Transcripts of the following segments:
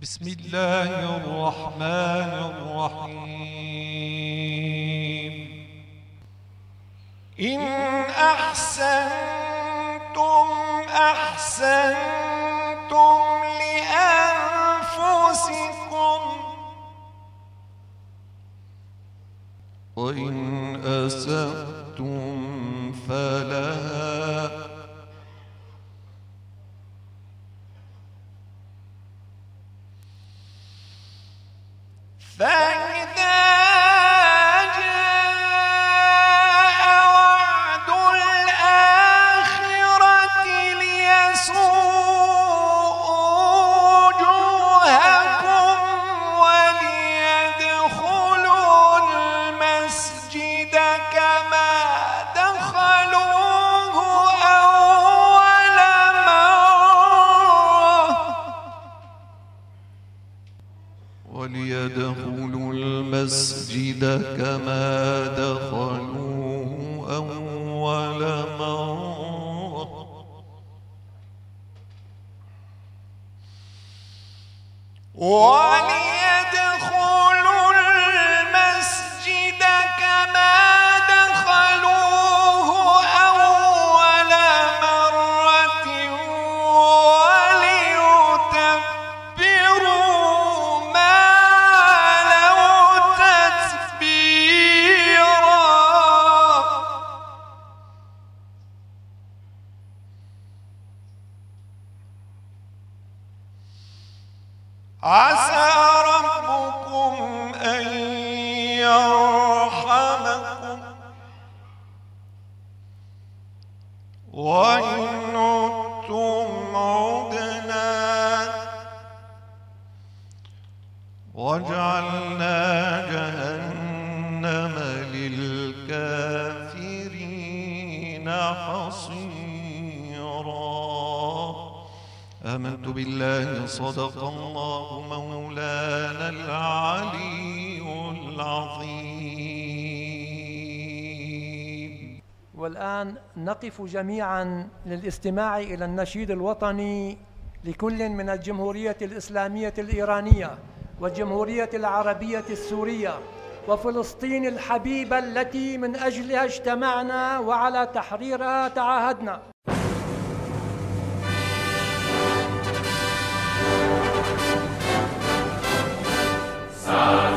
بسم الله الرحمن الرحيم إن أحسنتم أحسنتم لأنفسكم وإن أسأتم فلها Thank نقف جميعا للاستماع إلى النشيد الوطني لكل من الجمهورية الإسلامية الإيرانية والجمهورية العربية السورية وفلسطين الحبيبة التي من أجلها اجتمعنا وعلى تحريرها تعاهدنا Sorry.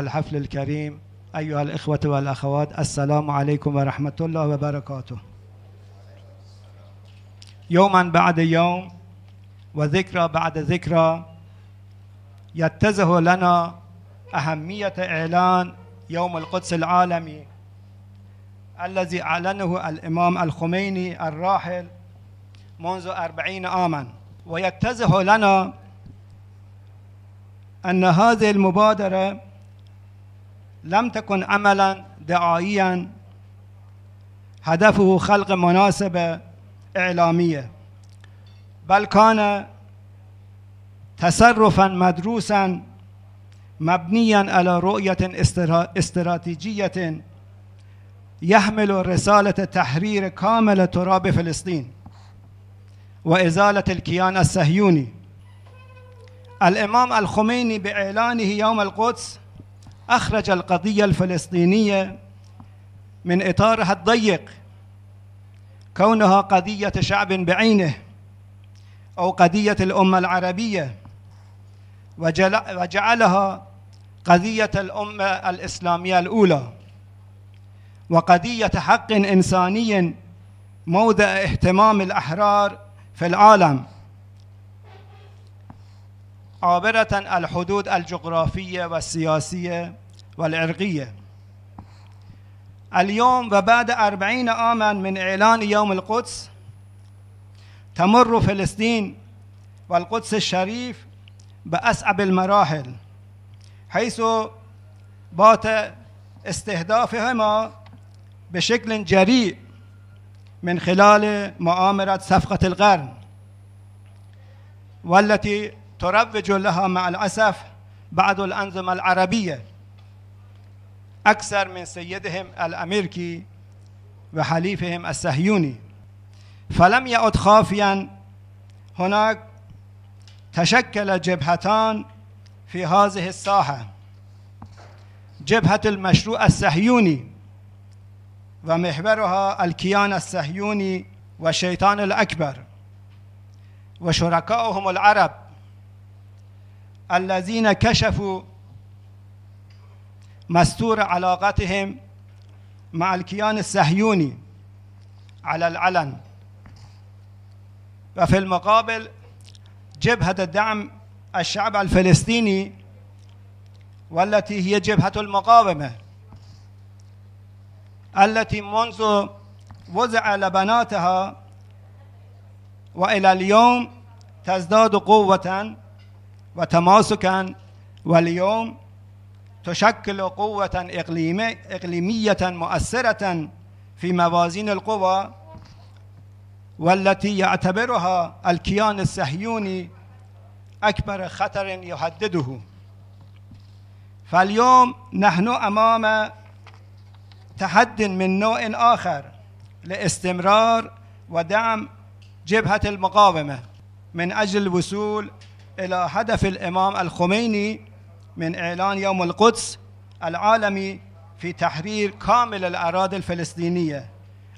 الحفل الكريم أيها الإخوة والأخوات السلام عليكم ورحمة الله وبركاته يوما بعد يوم وذكرى بعد ذكرى يتزه لنا أهمية إعلان يوم القدس العالمي الذي أعلنه الإمام الخميني الراحل منذ أربعين عاما ويتزه لنا أن هذه المبادرة لم تكن عملا دعائيا هدفه خلق مناسبة إعلامية بل كان تصرفا مدروسا مبنيا على رؤية استراتيجية يحمل رسالة تحرير كامل تراب فلسطين وإزالة الكيان الصهيوني الإمام الخميني بإعلانه يوم القدس أخرج القضية الفلسطينية من إطارها الضيق كونها قضية شعب بعينه أو قضية الأمة العربية وجعلها قضية الأمة الإسلامية الأولى وقضية حق إنساني موضع اهتمام الأحرار في العالم عابرة الحدود الجغرافية والسياسية والعرقية اليوم بعد اربعین آمن من اعلان یوم القدس تمر فلسطين والقدس الشريف اسعب المراحل حيث بات به شکل جریع من خلال معامرت صفقة القرن والتي تروج لها مع الأسف بعض الأنظمة العربية أكثر من سيدهم الأمريكي وحليفهم الصهيوني فلم يعد خافيا هناك تشكل جبهتان في هذه الساحة جبهة المشروع الصهيوني ومحورها الكيان الصهيوني والشيطان الأكبر وشركائهم العرب الذين كشفوا مستور علاقتهم مع الكيان الصهيوني على العلن وفي المقابل جبهة الدعم الشعب الفلسطيني والتي هي جبهة المقاومة التي منذ وزع لبناتها وإلى اليوم تزداد قوة وتماسكا واليوم تشكل قوة إقليمية مؤثرة في موازين القوى والتي يعتبرها الكيان الصهيوني أكبر خطر يهدده فاليوم نحن أمام تحد من نوع آخر لاستمرار ودعم جبهة المقاومة من أجل الوصول إلى هدف الإمام الخميني من إعلان يوم القدس العالمي في تحرير كامل الأراضي الفلسطينية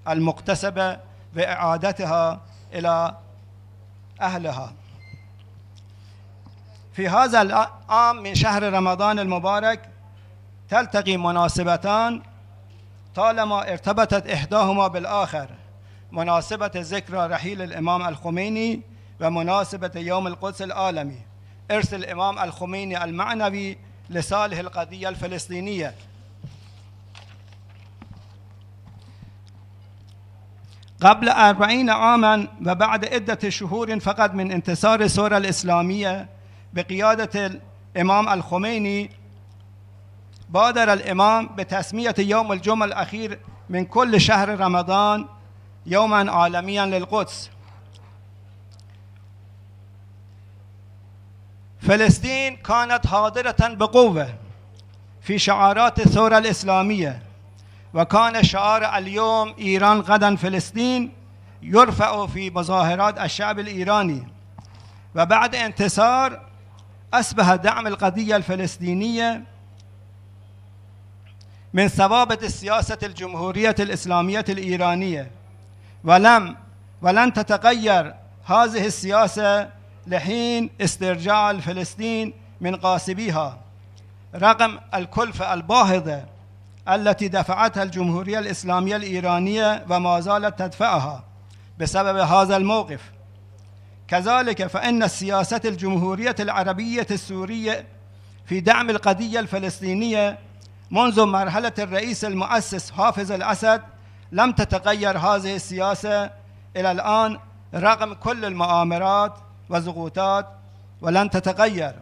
المقتسبة وإعادتها إلى أهلها في هذا العام من شهر رمضان المبارك تلتقي مناسبتان طالما ارتبطت إحداهما بالآخر مناسبة ذكرى رحيل الإمام الخميني بمناسبة يوم القدس العالمي إرسل الإمام الخميني المعنوي لصالح القضية الفلسطينية قبل أربعين عاما وبعد عدة شهور فقط من انتصار الثورة الإسلامية بقيادة الإمام الخميني بادر الإمام بتسمية يوم الجمعة الأخير من كل شهر رمضان يوما عالميا للقدس فلسطين كانت حاضرة بقوة في شعارات الثورة الإسلامية وكان شعار اليوم إيران غدا فلسطين يرفع في مظاهرات الشعب الإيراني وبعد انتصار أصبح دعم القضية الفلسطينية من ثوابت السياسة الجمهورية الإسلامية الإيرانية ولم ولن تتغير هذه السياسة لحين استرجاع فلسطين من غاصبيها رغم الكلفة الباهظة التي دفعتها الجمهورية الإسلامية الإيرانية وما زالت تدفعها بسبب هذا الموقف كذلك فإن السياسة الجمهورية العربية السورية في دعم القضية الفلسطينية منذ مرحلة الرئيس المؤسس حافظ الأسد لم تتغير هذه السياسة إلى الآن رغم كل المؤامرات وسقوطات ولن تتغير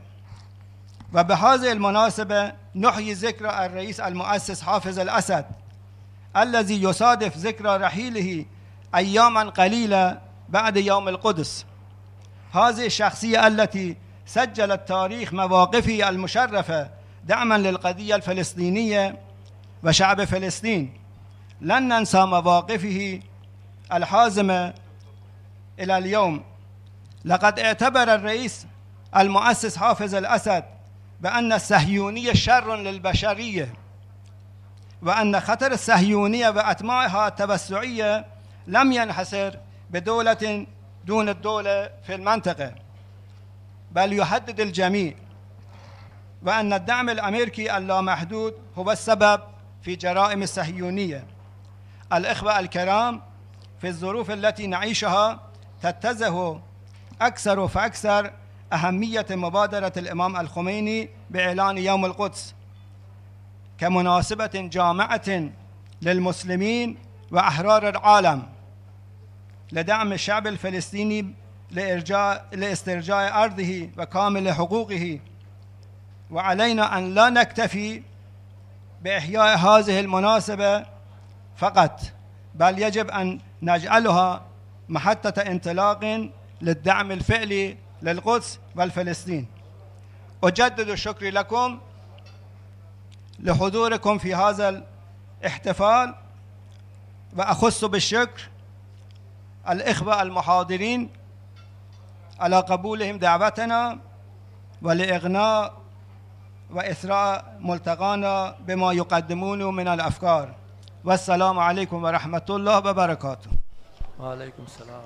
وبهذه المناسبة نحيي ذكرى الرئيس المؤسس حافظ الأسد الذي يصادف ذكرى رحيله أياما قليلة بعد يوم القدس هذه الشخصية التي سجل التاريخ مواقفه المشرفة دعما للقضية الفلسطينية وشعب فلسطين لن ننسى مواقفه الحازمة إلى اليوم لقد اعتبر الرئيس المؤسس حافظ الأسد بأن الصهيونية شر للبشرية وأن خطر الصهيونية وأتماعها التوسعية لم ينحصر بدولة دون الدولة في المنطقة بل يهدد الجميع وأن الدعم الأمريكي اللامحدود هو السبب في جرائم الصهيونية الإخوة الكرام في الظروف التي نعيشها تتزه أكثر فأكثر أهمية مبادرة الإمام الخميني بإعلان يوم القدس كمناسبة جامعة للمسلمين وأحرار العالم لدعم الشعب الفلسطيني لإرجاء لاسترجاع أرضه وكامل حقوقه وعلينا أن لا نكتفي بإحياء هذه المناسبة فقط بل يجب أن نجعلها محطة انطلاق للدعم الفعلي للقدس والفلسطين أجدد شكري لكم لحضوركم في هذا الاحتفال وأخص بالشكر الإخوة المحاضرين على قبولهم دعوتنا ولإغناء وإثراء ملتقانا بما يقدمونه من الأفكار والسلام عليكم ورحمة الله وبركاته وعليكم السلام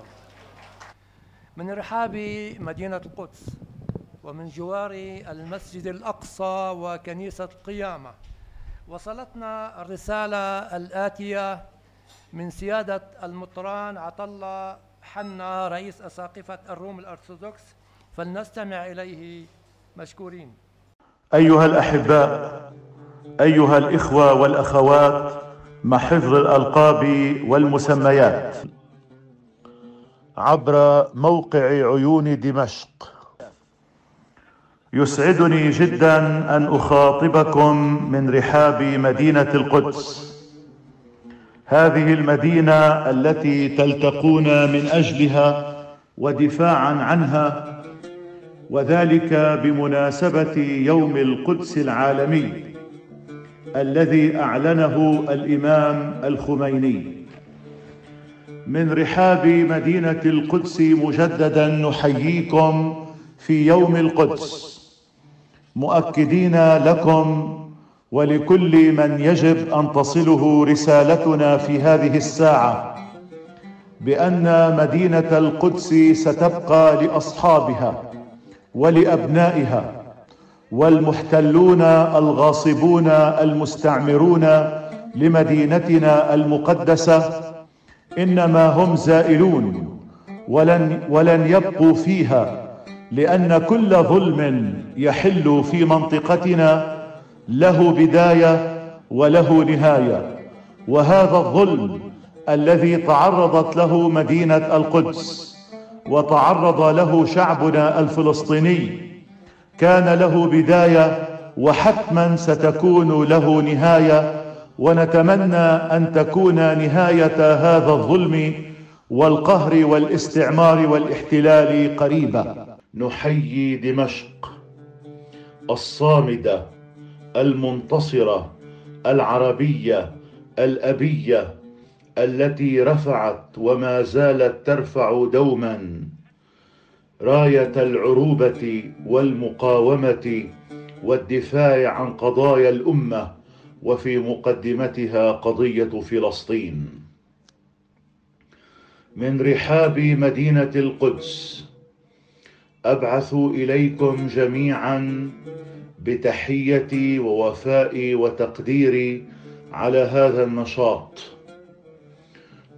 من رحاب مدينة القدس ومن جوار المسجد الأقصى وكنيسة القيامة وصلتنا الرسالة الآتية من سيادة المطران عطلة حنا رئيس أساقفة الروم الأرثوذكس فلنستمع إليه مشكورين أيها الأحباء أيها الإخوة والأخوات مع حفظ الألقاب والمسميات عبر موقع عيون دمشق يسعدني جدا ان اخاطبكم من رحاب مدينه القدس هذه المدينه التي تلتقون من اجلها ودفاعا عنها وذلك بمناسبه يوم القدس العالمي الذي اعلنه الامام الخميني من رحاب مدينة القدس مجددا نحييكم في يوم القدس مؤكدين لكم ولكل من يجب أن تصله رسالتنا في هذه الساعة بأن مدينة القدس ستبقى لأصحابها ولأبنائها والمحتلون الغاصبون المستعمرون لمدينتنا المقدسة انما هم زائلون ولن ولن يبقوا فيها لان كل ظلم يحل في منطقتنا له بدايه وله نهايه وهذا الظلم الذي تعرضت له مدينه القدس وتعرض له شعبنا الفلسطيني كان له بدايه وحتما ستكون له نهايه ونتمنى أن تكون نهاية هذا الظلم والقهر والاستعمار والاحتلال قريبة نحيي دمشق الصامدة المنتصرة العربية الأبية التي رفعت وما زالت ترفع دوما راية العروبة والمقاومة والدفاع عن قضايا الأمة وفي مقدمتها قضية فلسطين من رحاب مدينة القدس أبعث إليكم جميعا بتحيتي ووفائي وتقديري على هذا النشاط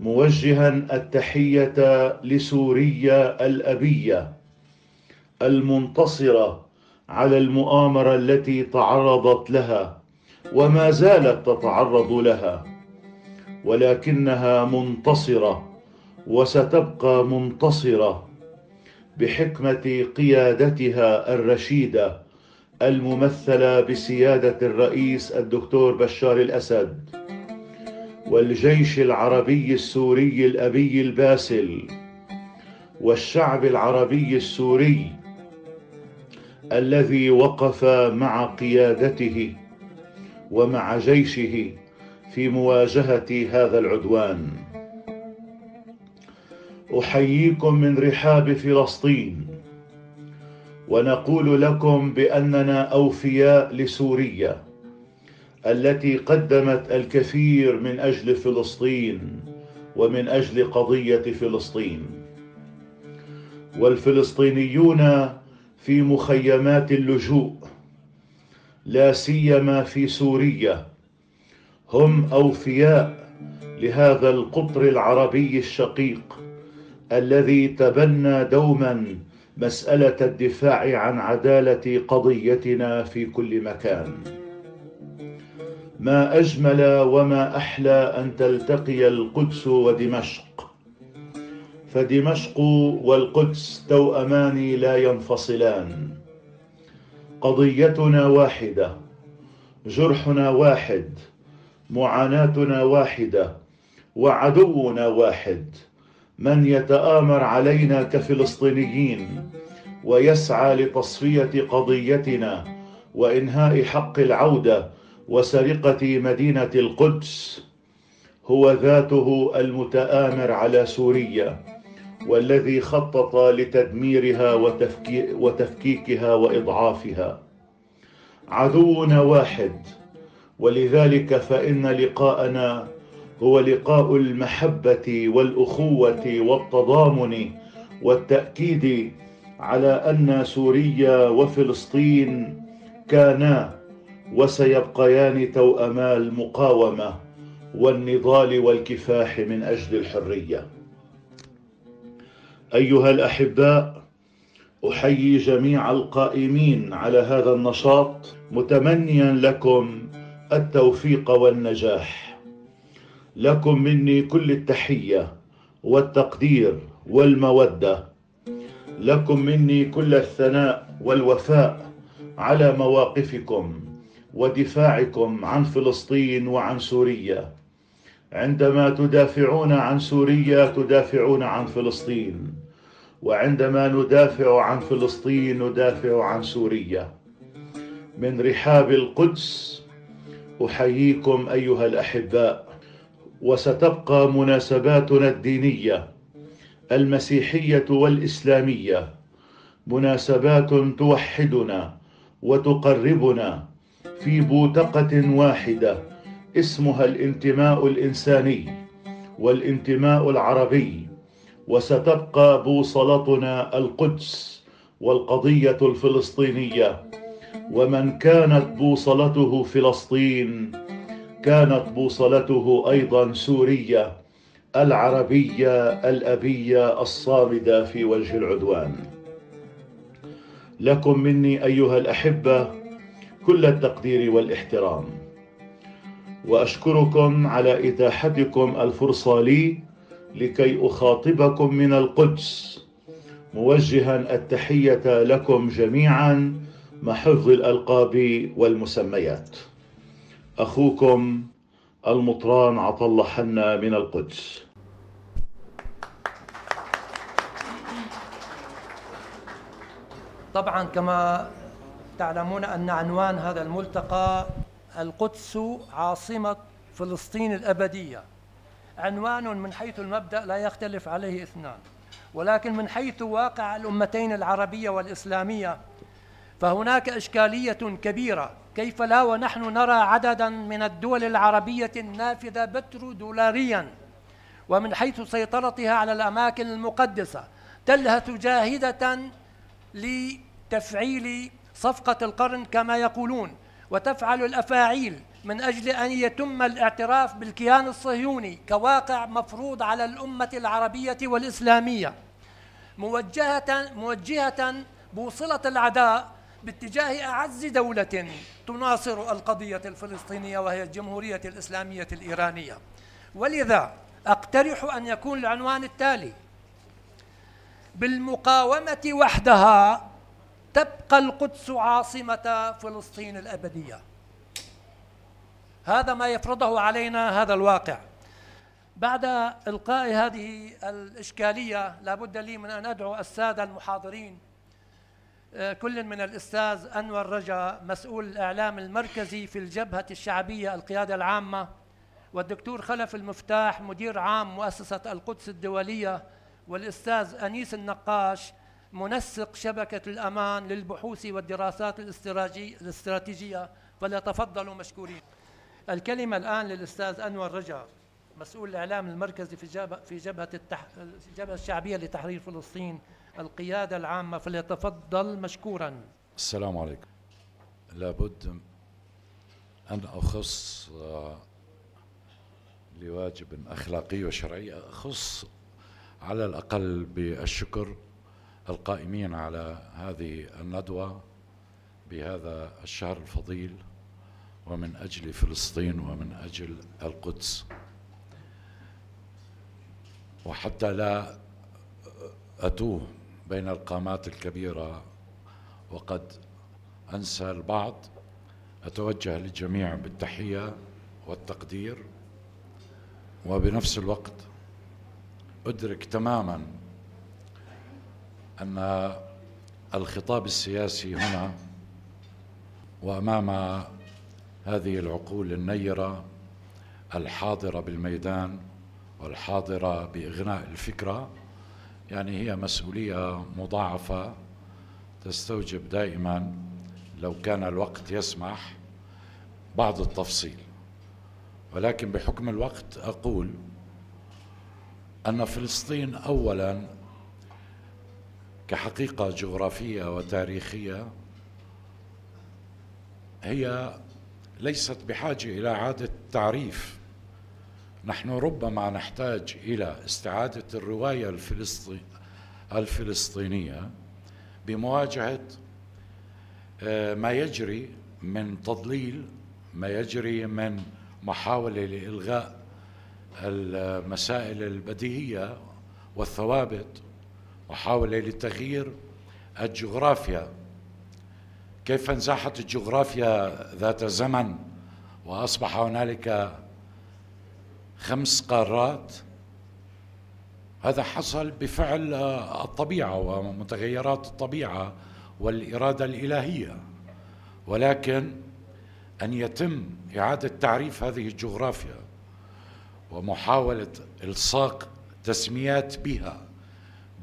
موجها التحية لسوريا الأبية المنتصرة على المؤامرة التي تعرضت لها وما زالت تتعرض لها ولكنها منتصره وستبقى منتصره بحكمه قيادتها الرشيده الممثله بسياده الرئيس الدكتور بشار الاسد والجيش العربي السوري الابي الباسل والشعب العربي السوري الذي وقف مع قيادته ومع جيشه في مواجهة هذا العدوان أحييكم من رحاب فلسطين ونقول لكم بأننا أوفياء لسوريا التي قدمت الكثير من أجل فلسطين ومن أجل قضية فلسطين والفلسطينيون في مخيمات اللجوء لا سيما في سوريا هم أوفياء لهذا القطر العربي الشقيق الذي تبنى دوما مسألة الدفاع عن عدالة قضيتنا في كل مكان ما أجمل وما أحلى أن تلتقي القدس ودمشق فدمشق والقدس توأمان لا ينفصلان قضيتنا واحده جرحنا واحد معاناتنا واحده وعدونا واحد من يتامر علينا كفلسطينيين ويسعى لتصفيه قضيتنا وانهاء حق العوده وسرقه مدينه القدس هو ذاته المتامر على سوريا والذي خطط لتدميرها وتفكيكها واضعافها عدونا واحد ولذلك فان لقاءنا هو لقاء المحبه والاخوه والتضامن والتاكيد على ان سوريا وفلسطين كانا وسيبقيان توأما المقاومه والنضال والكفاح من اجل الحريه ايها الاحباء احيي جميع القائمين على هذا النشاط متمنيا لكم التوفيق والنجاح لكم مني كل التحيه والتقدير والموده لكم مني كل الثناء والوفاء على مواقفكم ودفاعكم عن فلسطين وعن سوريا عندما تدافعون عن سوريا تدافعون عن فلسطين وعندما ندافع عن فلسطين ندافع عن سوريا من رحاب القدس احييكم ايها الاحباء وستبقى مناسباتنا الدينيه المسيحيه والاسلاميه مناسبات توحدنا وتقربنا في بوتقه واحده اسمها الانتماء الانساني والانتماء العربي وستبقى بوصلتنا القدس والقضيه الفلسطينيه ومن كانت بوصلته فلسطين كانت بوصلته ايضا سوريا العربيه الابيه الصامده في وجه العدوان لكم مني ايها الاحبه كل التقدير والاحترام واشكركم على اتاحتكم الفرصه لي لكي اخاطبكم من القدس موجها التحيه لكم جميعا حفظ الالقاب والمسميات اخوكم المطران الله حنا من القدس طبعا كما تعلمون ان عنوان هذا الملتقى القدس عاصمة فلسطين الأبدية عنوان من حيث المبدأ لا يختلف عليه اثنان ولكن من حيث واقع الأمتين العربية والإسلامية فهناك إشكالية كبيرة كيف لا ونحن نرى عددا من الدول العربية النافذة بترو دولاريا ومن حيث سيطرتها على الأماكن المقدسة تلهث جاهدة لتفعيل صفقة القرن كما يقولون وتفعل الأفاعيل من أجل أن يتم الاعتراف بالكيان الصهيوني كواقع مفروض على الأمة العربية والإسلامية موجهة, موجهة بوصلة العداء باتجاه أعز دولة تناصر القضية الفلسطينية وهي الجمهورية الإسلامية الإيرانية ولذا أقترح أن يكون العنوان التالي بالمقاومة وحدها تبقى القدس عاصمة فلسطين الأبدية هذا ما يفرضه علينا هذا الواقع بعد إلقاء هذه الإشكالية لابد لي من أن أدعو السادة المحاضرين آه، كل من الأستاذ أنور رجا مسؤول الإعلام المركزي في الجبهة الشعبية القيادة العامة والدكتور خلف المفتاح مدير عام مؤسسة القدس الدولية والأستاذ أنيس النقاش منسق شبكة الأمان للبحوث والدراسات الاستراتيجية فليتفضلوا مشكورين الكلمة الآن للأستاذ أنور رجع مسؤول الإعلام المركزي في في جبهة التح... الجبهة الشعبية لتحرير فلسطين القيادة العامة فليتفضل مشكورا السلام عليكم لابد أن أخص لواجب أخلاقي وشرعي أخص على الأقل بالشكر القائمين على هذه الندوة بهذا الشهر الفضيل ومن أجل فلسطين ومن أجل القدس وحتى لا أتوه بين القامات الكبيرة وقد أنسى البعض أتوجه للجميع بالتحية والتقدير وبنفس الوقت أدرك تماما أن الخطاب السياسي هنا وأمام هذه العقول النيرة الحاضرة بالميدان والحاضرة بإغناء الفكرة يعني هي مسؤولية مضاعفة تستوجب دائما لو كان الوقت يسمح بعض التفصيل ولكن بحكم الوقت أقول أن فلسطين أولا كحقيقة جغرافية وتاريخية هي ليست بحاجة إلى إعادة تعريف نحن ربما نحتاج إلى استعادة الرواية الفلسطينية بمواجهة آه، ما يجري من تضليل ما يجري من محاولة لإلغاء المسائل البديهية والثوابت محاولة لتغيير الجغرافيا كيف انزاحت الجغرافيا ذات زمن وأصبح هنالك خمس قارات هذا حصل بفعل الطبيعة ومتغيرات الطبيعة والإرادة الإلهية ولكن أن يتم إعادة تعريف هذه الجغرافيا ومحاولة إلصاق تسميات بها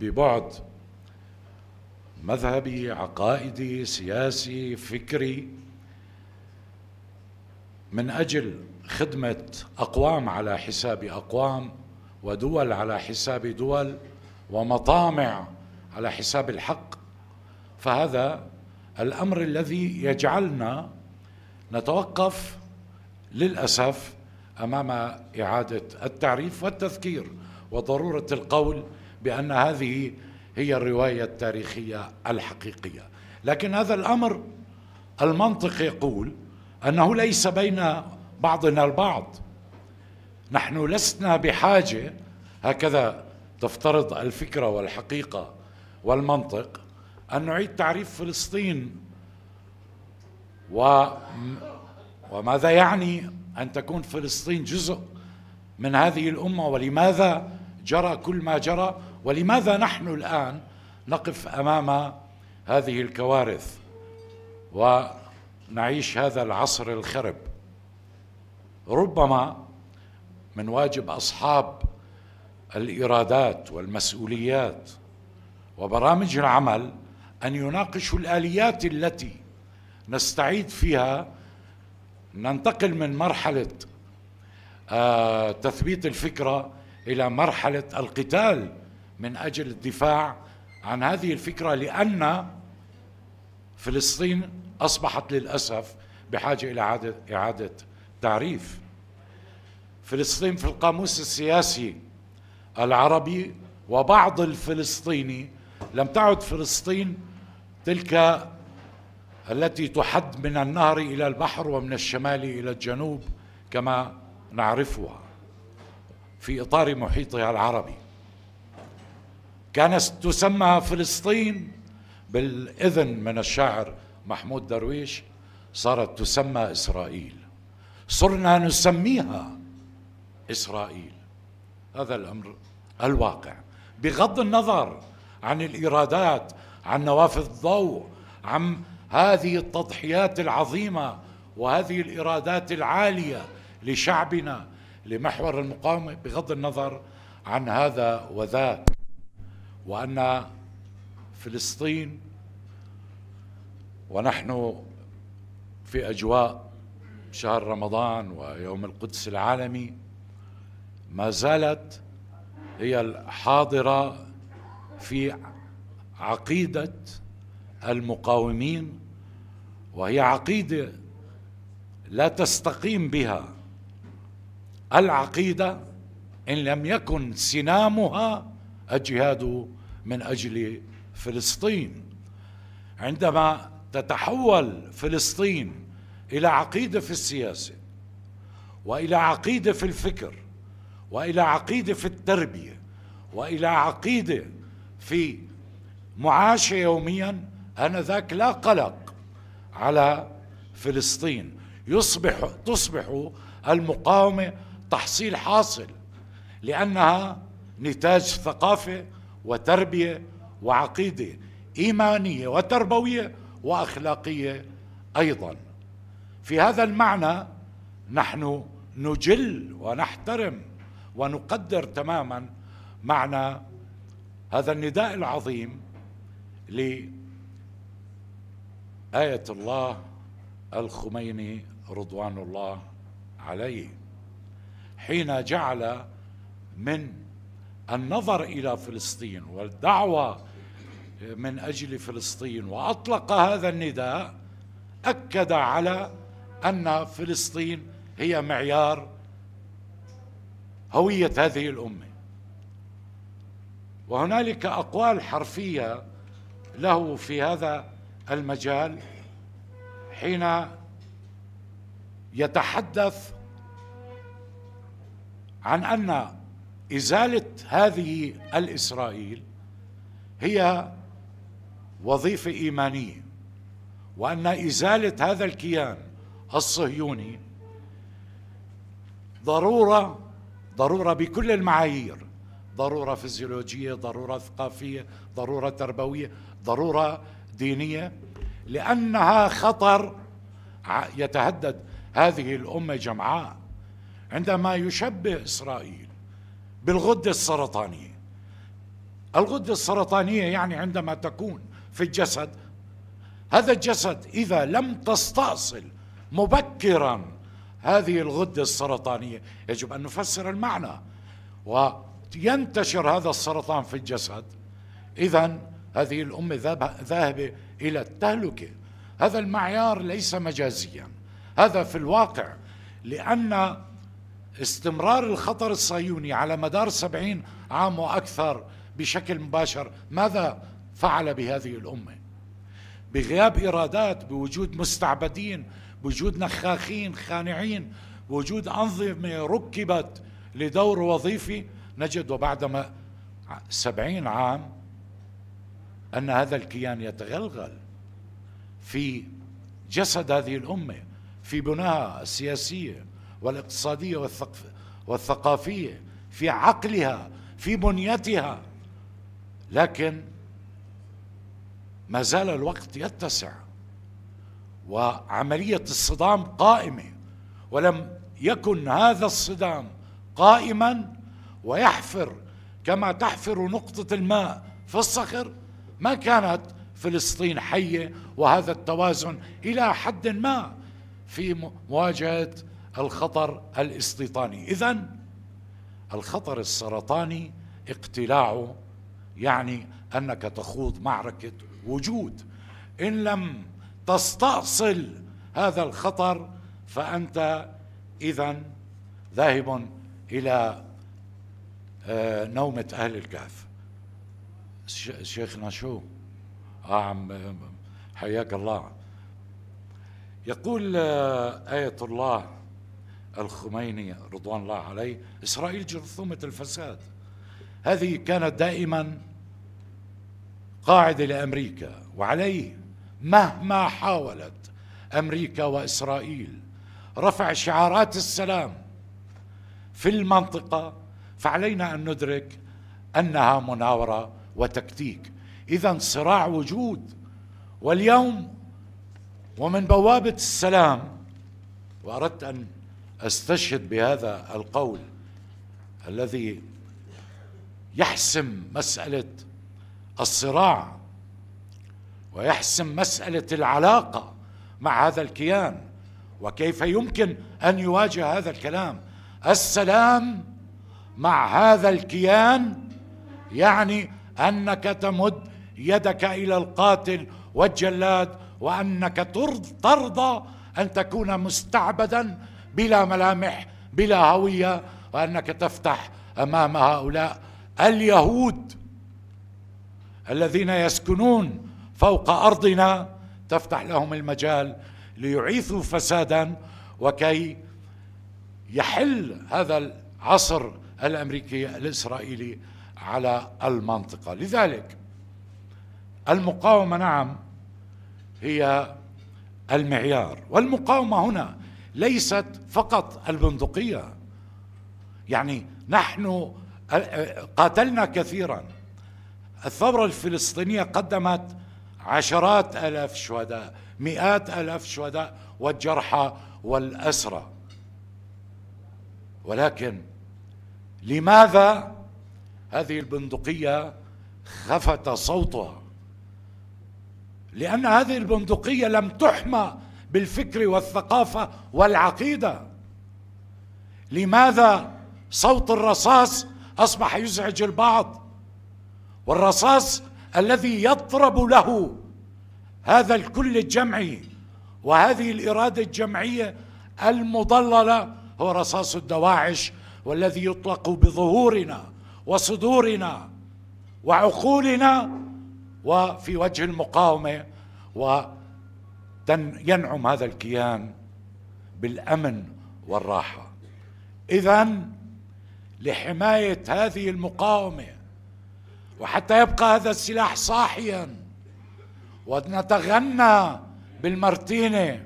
ببعد مذهبي عقائدي سياسي فكري من اجل خدمه اقوام على حساب اقوام ودول على حساب دول ومطامع على حساب الحق فهذا الامر الذي يجعلنا نتوقف للاسف امام اعاده التعريف والتذكير وضروره القول بأن هذه هي الرواية التاريخية الحقيقية لكن هذا الأمر المنطق يقول أنه ليس بين بعضنا البعض نحن لسنا بحاجة هكذا تفترض الفكرة والحقيقة والمنطق أن نعيد تعريف فلسطين و وماذا يعني أن تكون فلسطين جزء من هذه الأمة ولماذا جرى كل ما جرى ولماذا نحن الان نقف امام هذه الكوارث ونعيش هذا العصر الخرب ربما من واجب اصحاب الارادات والمسؤوليات وبرامج العمل ان يناقشوا الاليات التي نستعيد فيها ننتقل من مرحله آه، تثبيت الفكره الى مرحله القتال من اجل الدفاع عن هذه الفكره لان فلسطين اصبحت للاسف بحاجه الى اعاده اعاده تعريف فلسطين في القاموس السياسي العربي وبعض الفلسطيني لم تعد فلسطين تلك التي تحد من النهر الى البحر ومن الشمال الى الجنوب كما نعرفها في إطار محيطها العربي كانت تسمى فلسطين بالإذن من الشاعر محمود درويش صارت تسمى إسرائيل صرنا نسميها إسرائيل هذا الأمر الواقع بغض النظر عن الإيرادات عن نوافذ الضوء عن هذه التضحيات العظيمة وهذه الإيرادات العالية لشعبنا لمحور المقاومة بغض النظر عن هذا وذاك وأن فلسطين ونحن في أجواء شهر رمضان ويوم القدس العالمي ما زالت هي الحاضرة في عقيدة المقاومين وهي عقيدة لا تستقيم بها العقيدة إن لم يكن سنامها الجهاد من أجل فلسطين عندما تتحول فلسطين إلى عقيدة في السياسة وإلى عقيدة في الفكر وإلى عقيدة في التربية وإلى عقيدة في معاشه يوميا انذاك لا قلق على فلسطين يصبح تصبح المقاومه تحصيل حاصل لأنها نتاج ثقافة وتربية وعقيدة إيمانية وتربوية وأخلاقية أيضا في هذا المعنى نحن نجل ونحترم ونقدر تماما معنى هذا النداء العظيم لآية الله الخميني رضوان الله عليه حين جعل من النظر الى فلسطين والدعوه من اجل فلسطين واطلق هذا النداء اكد على ان فلسطين هي معيار هويه هذه الامه وهنالك اقوال حرفيه له في هذا المجال حين يتحدث عن ان ازاله هذه الاسرائيل هي وظيفه ايمانيه وان ازاله هذا الكيان الصهيوني ضروره ضروره بكل المعايير ضروره فيزيولوجيه ضروره ثقافيه ضروره تربويه ضروره دينيه لانها خطر يتهدد هذه الامه جمعاء عندما يشبه إسرائيل بالغدة السرطانية الغدة السرطانية يعني عندما تكون في الجسد هذا الجسد إذا لم تستأصل مبكرا هذه الغدة السرطانية يجب أن نفسر المعنى وينتشر هذا السرطان في الجسد إذا هذه الأمة ذاهبة إلى التهلكة هذا المعيار ليس مجازيا هذا في الواقع لأن استمرار الخطر الصهيوني على مدار سبعين عام وأكثر بشكل مباشر ماذا فعل بهذه الأمة بغياب إرادات بوجود مستعبدين بوجود نخاخين خانعين بوجود أنظمة ركبت لدور وظيفي نجد وبعدما سبعين عام أن هذا الكيان يتغلغل في جسد هذه الأمة في بناها السياسية والاقتصادية والثقافية في عقلها في بنيتها لكن ما زال الوقت يتسع وعملية الصدام قائمة ولم يكن هذا الصدام قائما ويحفر كما تحفر نقطة الماء في الصخر ما كانت فلسطين حية وهذا التوازن إلى حد ما في مواجهة الخطر الاستيطاني إذا الخطر السرطاني اقتلاعه يعني أنك تخوض معركة وجود إن لم تستأصل هذا الخطر فأنت إذا ذاهب إلى آه، نومة أهل الكهف شيخنا شو آه عم حياك الله يقول آه، آية الله الخميني رضوان الله عليه إسرائيل جرثومة الفساد هذه كانت دائما قاعدة لأمريكا وعليه مهما حاولت أمريكا وإسرائيل رفع شعارات السلام في المنطقة فعلينا أن ندرك أنها مناورة وتكتيك إذا صراع وجود واليوم ومن بوابة السلام وأردت أن استشهد بهذا القول الذي يحسم مساله الصراع ويحسم مساله العلاقه مع هذا الكيان وكيف يمكن ان يواجه هذا الكلام السلام مع هذا الكيان يعني انك تمد يدك الى القاتل والجلاد وانك ترضى ان تكون مستعبدا بلا ملامح بلا هويه وانك تفتح امام هؤلاء اليهود الذين يسكنون فوق ارضنا تفتح لهم المجال ليعيثوا فسادا وكي يحل هذا العصر الامريكي الاسرائيلي على المنطقه لذلك المقاومه نعم هي المعيار والمقاومه هنا ليست فقط البندقية يعني نحن آه، آه، قاتلنا كثيرا الثورة الفلسطينية قدمت عشرات ألاف شهداء مئات ألاف شهداء والجرحى والأسرى ولكن لماذا هذه البندقية خفت صوتها لأن هذه البندقية لم تحمى بالفكر والثقافه والعقيده لماذا صوت الرصاص اصبح يزعج البعض والرصاص الذي يطرب له هذا الكل الجمعي وهذه الاراده الجمعيه المضلله هو رصاص الدواعش والذي يطلق بظهورنا وصدورنا وعقولنا وفي وجه المقاومه و ينعم هذا الكيان بالامن والراحه اذا لحمايه هذه المقاومه وحتى يبقى هذا السلاح صاحيا ونتغنى بالمرتينه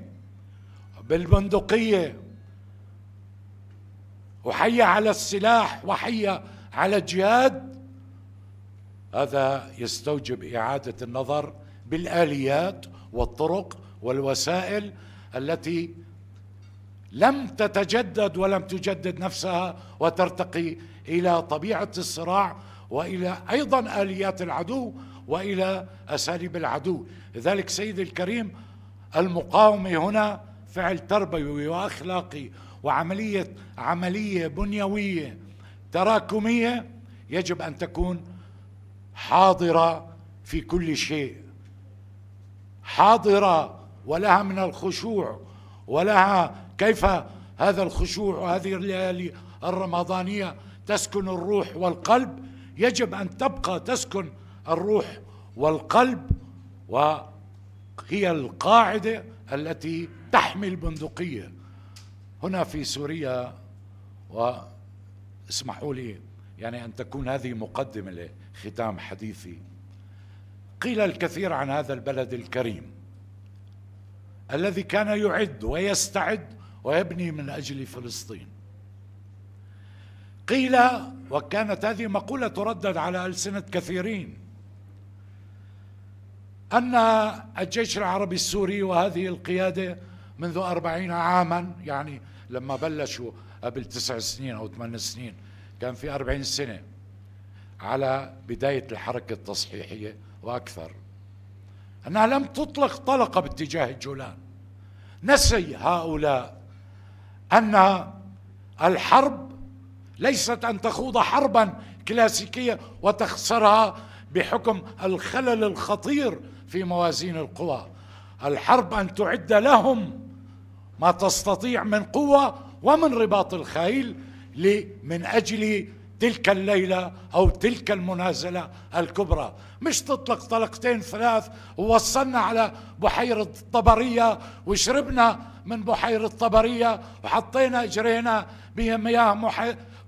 بالبندقيه وحي على السلاح وحي على الجهاد هذا يستوجب اعاده النظر بالاليات والطرق والوسائل التي لم تتجدد ولم تجدد نفسها وترتقي الى طبيعه الصراع والى ايضا اليات العدو والى اساليب العدو لذلك سيدي الكريم المقاومه هنا فعل تربوي واخلاقي وعمليه عمليه بنيويه تراكميه يجب ان تكون حاضره في كل شيء حاضره ولها من الخشوع ولها كيف هذا الخشوع وهذه الليالي الرمضانية تسكن الروح والقلب يجب أن تبقى تسكن الروح والقلب وهي القاعدة التي تحمي البندقية هنا في سوريا واسمحوا لي يعني أن تكون هذه مقدمة لختام حديثي قيل الكثير عن هذا البلد الكريم الذي كان يعد ويستعد ويبني من أجل فلسطين قيل وكانت هذه مقولة تردد على ألسنة كثيرين أن الجيش العربي السوري وهذه القيادة منذ أربعين عاما يعني لما بلشوا قبل تسع سنين أو ثمان سنين كان في أربعين سنة على بداية الحركة التصحيحية وأكثر أنها لم تطلق طلقة باتجاه الجولان نسي هؤلاء أن الحرب ليست أن تخوض حربا كلاسيكية وتخسرها بحكم الخلل الخطير في موازين القوى الحرب أن تعد لهم ما تستطيع من قوة ومن رباط الخيل من أجل تلك الليلة أو تلك المنازلة الكبرى مش تطلق طلقتين ثلاث ووصلنا على بحيرة طبرية وشربنا من بحيرة طبرية وحطينا إجرينا بمياه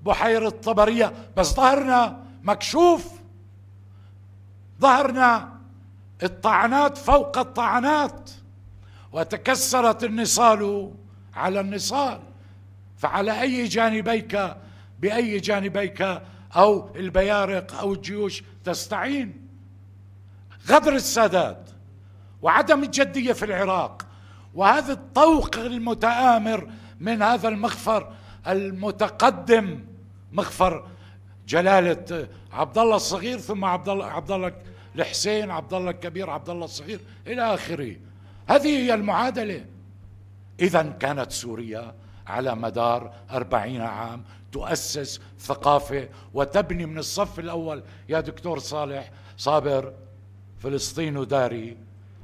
بحيرة طبرية بس ظهرنا مكشوف ظهرنا الطعنات فوق الطعنات وتكسرت النصال على النصال فعلى أي جانبيك بأي جانبيك أو البيارق أو الجيوش تستعين غدر السادات وعدم الجدية في العراق وهذا الطوق المتآمر من هذا المخفر المتقدم مخفر جلالة عبد الله الصغير ثم عبد الله عبد الله الحسين عبد الله الكبير عبد الله الصغير إلى آخره هذه هي المعادلة إذا كانت سوريا على مدار أربعين عام تؤسس ثقافة وتبني من الصف الأول يا دكتور صالح صابر فلسطين داري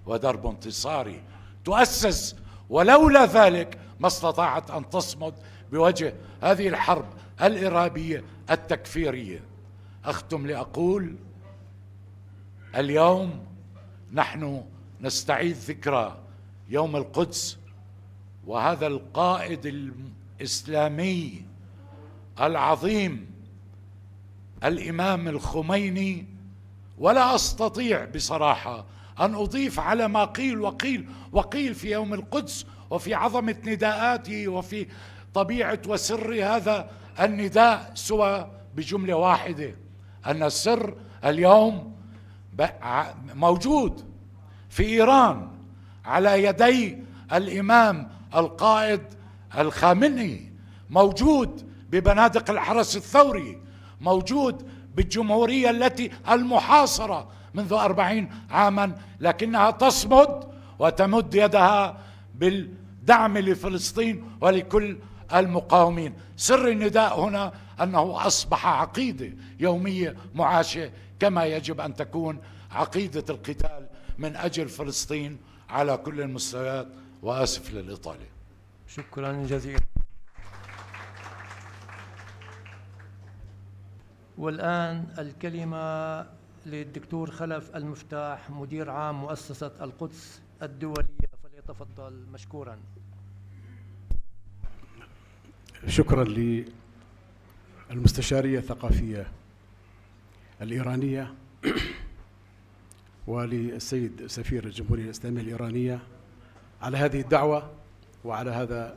ودرب انتصاري تؤسس ولولا ذلك ما استطاعت أن تصمد بوجه هذه الحرب الإرهابية التكفيرية أختم لأقول اليوم نحن نستعيد ذكرى يوم القدس وهذا القائد الإسلامي العظيم الامام الخميني ولا استطيع بصراحه ان اضيف على ما قيل وقيل وقيل في يوم القدس وفي عظمه نداءاته وفي طبيعه وسر هذا النداء سوى بجمله واحده ان السر اليوم موجود في ايران على يدي الامام القائد الخامنئي موجود ببنادق الحرس الثوري موجود بالجمهورية التي المحاصرة منذ أربعين عاما لكنها تصمد وتمد يدها بالدعم لفلسطين ولكل المقاومين سر النداء هنا أنه أصبح عقيدة يومية معاشة كما يجب أن تكون عقيدة القتال من أجل فلسطين على كل المستويات وآسف للإطالة شكرا جزيلا والآن الكلمة للدكتور خلف المفتاح مدير عام مؤسسة القدس الدولية فليتفضل مشكورا شكرا للمستشارية الثقافية الإيرانية وللسيد سفير الجمهورية الإسلامية الإيرانية على هذه الدعوة وعلى هذا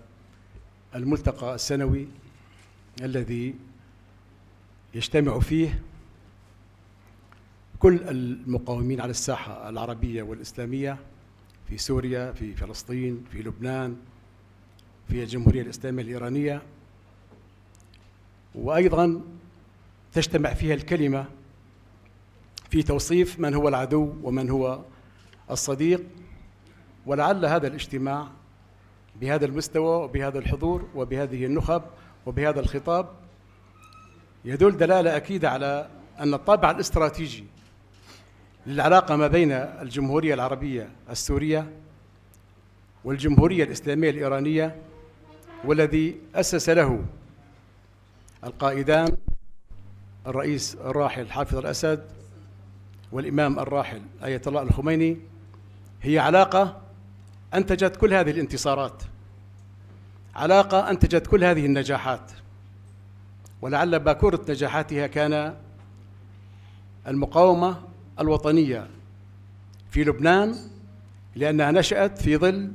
الملتقى السنوي الذي يجتمع فيه كل المقاومين على الساحة العربية والإسلامية في سوريا في فلسطين في لبنان في الجمهورية الإسلامية الإيرانية وأيضا تجتمع فيها الكلمة في توصيف من هو العدو ومن هو الصديق ولعل هذا الاجتماع بهذا المستوى وبهذا الحضور وبهذه النخب وبهذا الخطاب يدل دلالة أكيدة على أن الطابع الاستراتيجي للعلاقة ما بين الجمهورية العربية السورية والجمهورية الإسلامية الإيرانية والذي أسس له القائدان الرئيس الراحل حافظ الأسد والإمام الراحل آية الله الخميني هي علاقة أنتجت كل هذه الانتصارات علاقة أنتجت كل هذه النجاحات ولعل باكورة نجاحاتها كان المقاومة الوطنية في لبنان لأنها نشأت في ظل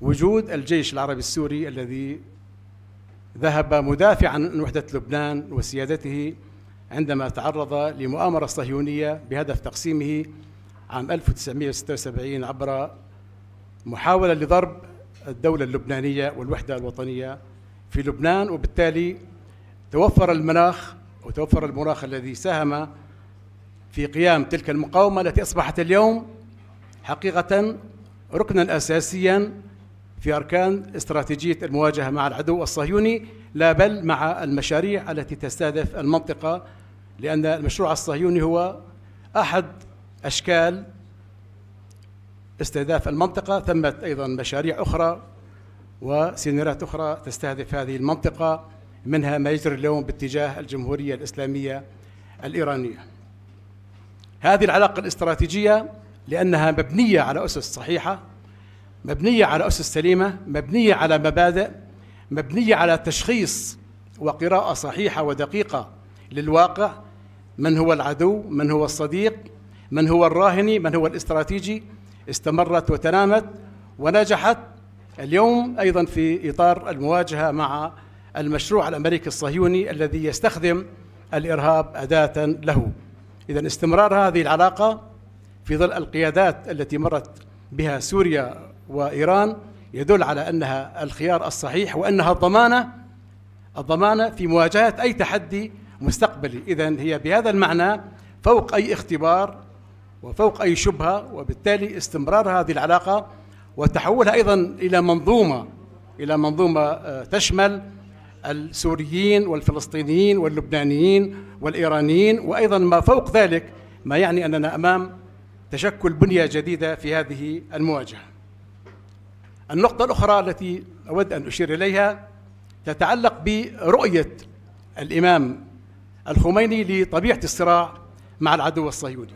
وجود الجيش العربي السوري الذي ذهب مدافعا عن وحدة لبنان وسيادته عندما تعرض لمؤامرة صهيونية بهدف تقسيمه عام 1976 عبر محاولة لضرب الدولة اللبنانية والوحدة الوطنية في لبنان وبالتالي توفر المناخ وتوفر المناخ الذي ساهم في قيام تلك المقاومة التي أصبحت اليوم حقيقة ركنا أساسيا في أركان استراتيجية المواجهة مع العدو الصهيوني لا بل مع المشاريع التي تستهدف المنطقة لأن المشروع الصهيوني هو أحد أشكال استهداف المنطقة ثمة أيضا مشاريع أخرى وسيناريوهات أخرى تستهدف هذه المنطقة منها ما يجري اليوم باتجاه الجمهورية الإسلامية الإيرانية هذه العلاقة الاستراتيجية لأنها مبنية على أسس صحيحة مبنية على أسس سليمة مبنية على مبادئ مبنية على تشخيص وقراءة صحيحة ودقيقة للواقع من هو العدو من هو الصديق من هو الراهني من هو الاستراتيجي استمرت وتنامت ونجحت اليوم أيضا في إطار المواجهة مع المشروع الأمريكي الصهيوني الذي يستخدم الإرهاب أداة له إذا استمرار هذه العلاقة في ظل القيادات التي مرت بها سوريا وإيران يدل على أنها الخيار الصحيح وأنها الضمانة الضمانة في مواجهة أي تحدي مستقبلي إذا هي بهذا المعنى فوق أي اختبار وفوق أي شبهة وبالتالي استمرار هذه العلاقة وتحولها أيضا إلى منظومة إلى منظومة آه، تشمل السوريين والفلسطينيين واللبنانيين والإيرانيين وأيضا ما فوق ذلك ما يعني أننا أمام تشكل بنية جديدة في هذه المواجهة النقطة الأخرى التي أود أن أشير إليها تتعلق برؤية الإمام الخميني لطبيعة الصراع مع العدو الصهيوني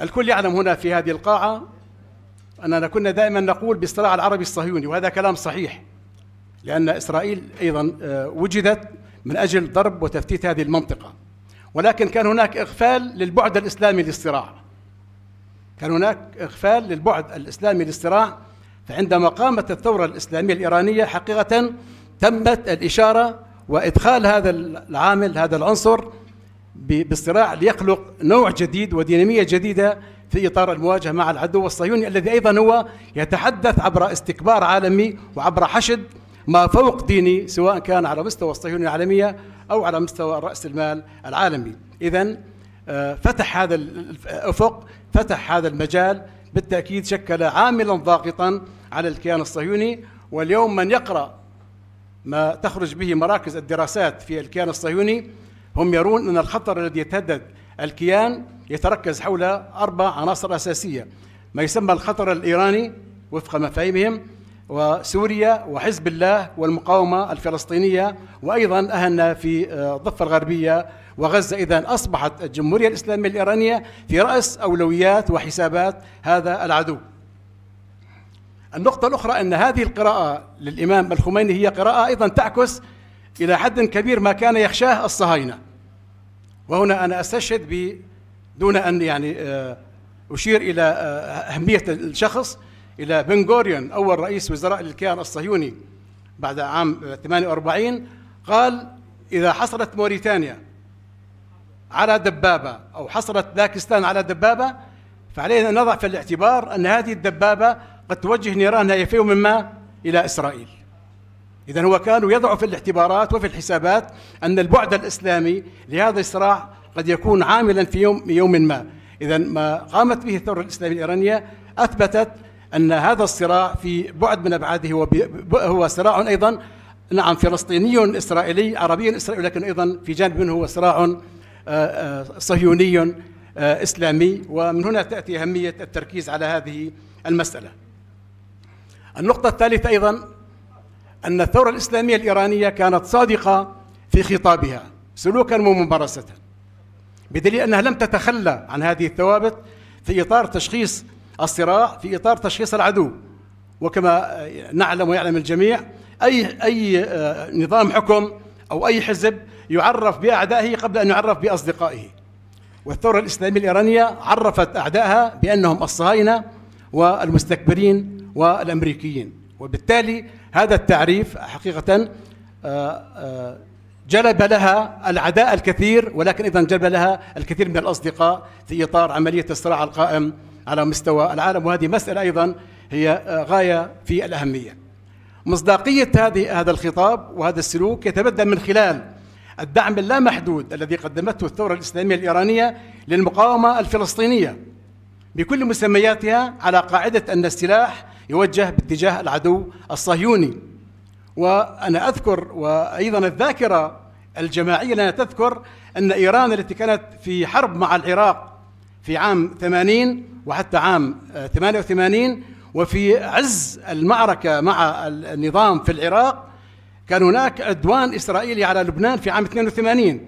الكل يعلم هنا في هذه القاعة أننا كنا دائما نقول بالصراع العربي الصهيوني وهذا كلام صحيح لأن إسرائيل أيضا آه، وجدت من أجل ضرب وتفتيت هذه المنطقة ولكن كان هناك إغفال للبعد الإسلامي للصراع كان هناك إغفال للبعد الإسلامي للصراع فعندما قامت الثورة الإسلامية الإيرانية حقيقة تمت الإشارة وإدخال هذا العامل هذا العنصر بالصراع ليخلق نوع جديد ودينامية جديدة في إطار المواجهة مع العدو الصهيوني الذي أيضا هو يتحدث عبر استكبار عالمي وعبر حشد ما فوق ديني سواء كان على مستوى الصهيونية العالمية أو على مستوى رأس المال العالمي إذا آه، فتح هذا الأفق فتح هذا المجال بالتأكيد شكل عاملا ضاغطا على الكيان الصهيوني واليوم من يقرأ ما تخرج به مراكز الدراسات في الكيان الصهيوني هم يرون أن الخطر الذي يتهدد الكيان يتركز حول أربع عناصر أساسية ما يسمى الخطر الإيراني وفق مفاهيمهم وسوريا وحزب الله والمقاومة الفلسطينية وأيضا أهلنا في آه، الضفة الغربية وغزة إذا أصبحت الجمهورية الإسلامية الإيرانية في رأس أولويات وحسابات هذا العدو النقطة الأخرى أن هذه القراءة للإمام الخميني هي قراءة أيضا تعكس إلى حد كبير ما كان يخشاه الصهاينة وهنا أنا أستشهد دون أن يعني آه، أشير إلى آه، أهمية الشخص إلى بن غوريون أول رئيس وزراء للكيان الصهيوني بعد عام 48 قال إذا حصلت موريتانيا على دبابة أو حصلت باكستان على دبابة فعلينا أن نضع في الاعتبار أن هذه الدبابة قد توجه نيرانها في يوم ما إلى إسرائيل إذا هو كان يضع في الاعتبارات وفي الحسابات أن البعد الإسلامي لهذا الصراع قد يكون عاملا في يوم يوم ما إذا ما قامت به الثورة الإسلامية الإيرانية أثبتت أن هذا الصراع في بعد من أبعاده هو, هو صراع أيضا نعم فلسطيني إسرائيلي عربي إسرائيلي لكن أيضا في جانب منه هو صراع آه، آه، صهيوني آه، إسلامي ومن هنا تأتي أهمية التركيز على هذه المسألة النقطة الثالثة أيضا أن الثورة الإسلامية الإيرانية كانت صادقة في خطابها سلوكا وممارسة بدليل أنها لم تتخلى عن هذه الثوابت في إطار تشخيص الصراع في إطار تشخيص العدو وكما نعلم ويعلم الجميع أي أي آه، نظام حكم أو أي حزب يعرف بأعدائه قبل أن يعرف بأصدقائه والثورة الإسلامية الإيرانية عرفت أعدائها بأنهم الصهاينة والمستكبرين والأمريكيين وبالتالي هذا التعريف حقيقة آه، آه، جلب لها العداء الكثير ولكن أيضا جلب لها الكثير من الأصدقاء في إطار عملية الصراع القائم على مستوى العالم وهذه مسألة أيضا هي آه، غاية في الأهمية مصداقية هذه هذا الخطاب وهذا السلوك يتبدى من خلال الدعم اللامحدود الذي قدمته الثورة الإسلامية الإيرانية للمقاومة الفلسطينية بكل مسمياتها على قاعدة أن السلاح يوجه باتجاه العدو الصهيوني وأنا أذكر وأيضا الذاكرة الجماعية لنا تذكر أن إيران التي كانت في حرب مع العراق في عام 80 وحتى عام 88 آه، وفي عز المعركة مع النظام في العراق كان هناك عدوان إسرائيلي على لبنان في عام 82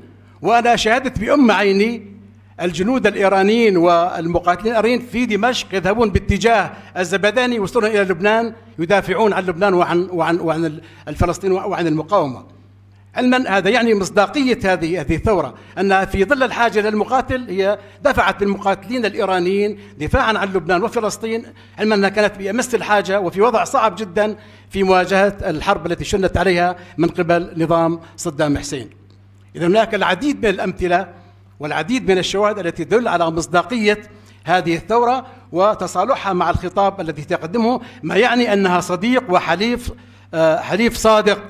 وأنا شاهدت بأم عيني الجنود الإيرانيين والمقاتلين الإيرانيين في دمشق يذهبون باتجاه الزبداني يوصلون إلى لبنان يدافعون عن لبنان وعن, وعن, وعن الفلسطين وعن المقاومة علما هذا يعني مصداقية هذه هذه الثورة أنها في ظل الحاجة للمقاتل هي دفعت بالمقاتلين الإيرانيين دفاعا عن لبنان وفلسطين علما أنها كانت بأمس الحاجة وفي وضع صعب جدا في مواجهة الحرب التي شنت عليها من قبل نظام صدام حسين إذا هناك العديد من الأمثلة والعديد من الشواهد التي تدل على مصداقية هذه الثورة وتصالحها مع الخطاب الذي تقدمه ما يعني أنها صديق وحليف آه، حليف صادق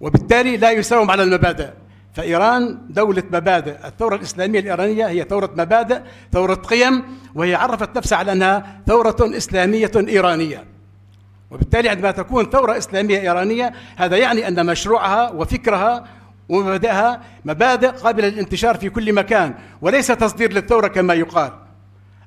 وبالتالي لا يساوم على المبادئ فإيران دولة مبادئ الثورة الإسلامية الإيرانية هي ثورة مبادئ ثورة قيم وهي عرفت نفسها على أنها ثورة إسلامية إيرانية وبالتالي عندما تكون ثورة إسلامية إيرانية هذا يعني أن مشروعها وفكرها ومبادئها مبادئ قابلة للانتشار في كل مكان وليس تصدير للثورة كما يقال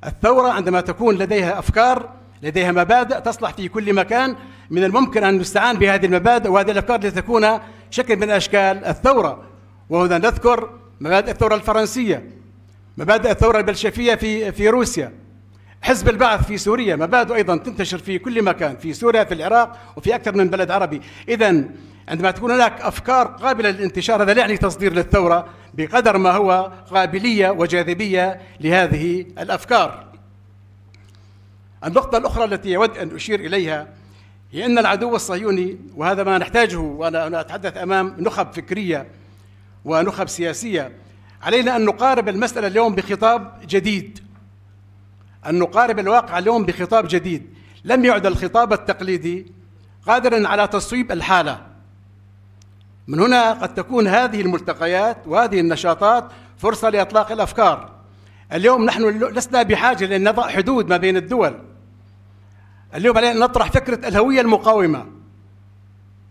الثورة عندما تكون لديها أفكار لديها مبادئ تصلح في كل مكان من الممكن أن نستعان بهذه المبادئ وهذه الأفكار لتكون شكل من أشكال الثورة وهنا نذكر مبادئ الثورة الفرنسية مبادئ الثورة البلشفية في في روسيا حزب البعث في سوريا مبادئ أيضا تنتشر في كل مكان في سوريا في العراق وفي أكثر من بلد عربي إذا عندما تكون هناك أفكار قابلة للانتشار هذا لا يعني تصدير للثورة بقدر ما هو قابلية وجاذبية لهذه الأفكار النقطة الأخرى التي أود أن أشير إليها هي أن العدو الصهيوني وهذا ما نحتاجه وأنا أتحدث أمام نخب فكرية ونخب سياسية علينا أن نقارب المسألة اليوم بخطاب جديد أن نقارب الواقع اليوم بخطاب جديد لم يعد الخطاب التقليدي قادرا على تصويب الحالة من هنا قد تكون هذه الملتقيات وهذه النشاطات فرصة لإطلاق الأفكار اليوم نحن لسنا بحاجة لأن نضع حدود ما بين الدول اليوم علينا نطرح فكرة الهوية المقاومة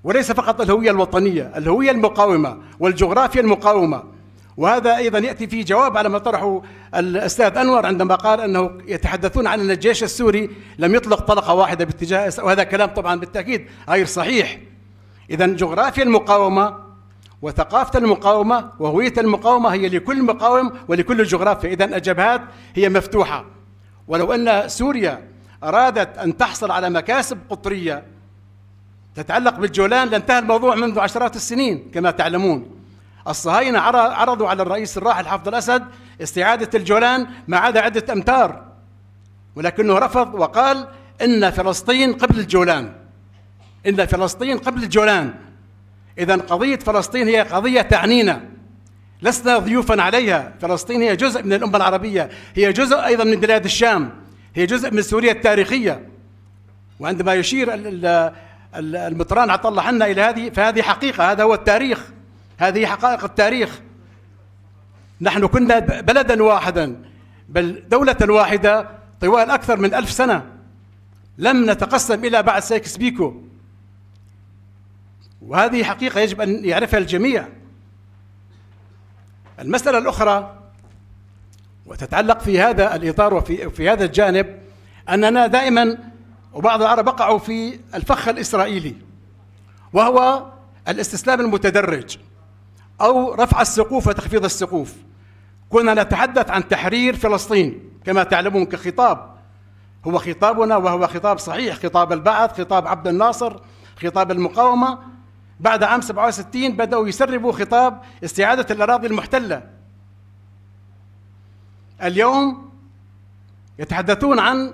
وليس فقط الهوية الوطنية الهوية المقاومة والجغرافيا المقاومة وهذا أيضا يأتي في جواب على ما طرحه الأستاذ أنور عندما قال أنه يتحدثون عن أن الجيش السوري لم يطلق طلقة واحدة باتجاه وهذا كلام طبعا بالتأكيد غير صحيح إذا جغرافيا المقاومة وثقافة المقاومة وهوية المقاومة هي لكل مقاوم ولكل جغرافيا إذا الجبهات هي مفتوحة ولو أن سوريا أرادت أن تحصل على مكاسب قطرية تتعلق بالجولان لانتهى الموضوع منذ عشرات السنين كما تعلمون الصهاينة عرضوا على الرئيس الراحل حافظ الأسد استعادة الجولان ما عدا عدة أمتار ولكنه رفض وقال إن فلسطين قبل الجولان إن فلسطين قبل الجولان إذا قضية فلسطين هي قضية تعنينا لسنا ضيوفا عليها فلسطين هي جزء من الأمة العربية هي جزء أيضا من بلاد الشام هي جزء من سوريا التاريخية وعندما يشير المطران عطا الله عنا إلى هذه فهذه حقيقة هذا هو التاريخ هذه حقائق التاريخ نحن كنا بلدا واحدا بل دولة واحدة طوال أكثر من ألف سنة لم نتقسم إلا بعد سايكس بيكو وهذه حقيقة يجب أن يعرفها الجميع المسألة الأخرى وتتعلق في هذا الإطار وفي في هذا الجانب أننا دائما وبعض العرب وقعوا في الفخ الإسرائيلي وهو الاستسلام المتدرج أو رفع السقوف وتخفيض السقوف كنا نتحدث عن تحرير فلسطين كما تعلمون كخطاب هو خطابنا وهو خطاب صحيح خطاب البعث خطاب عبد الناصر خطاب المقاومة بعد عام 67 بدأوا يسربوا خطاب استعادة الأراضي المحتلة اليوم يتحدثون عن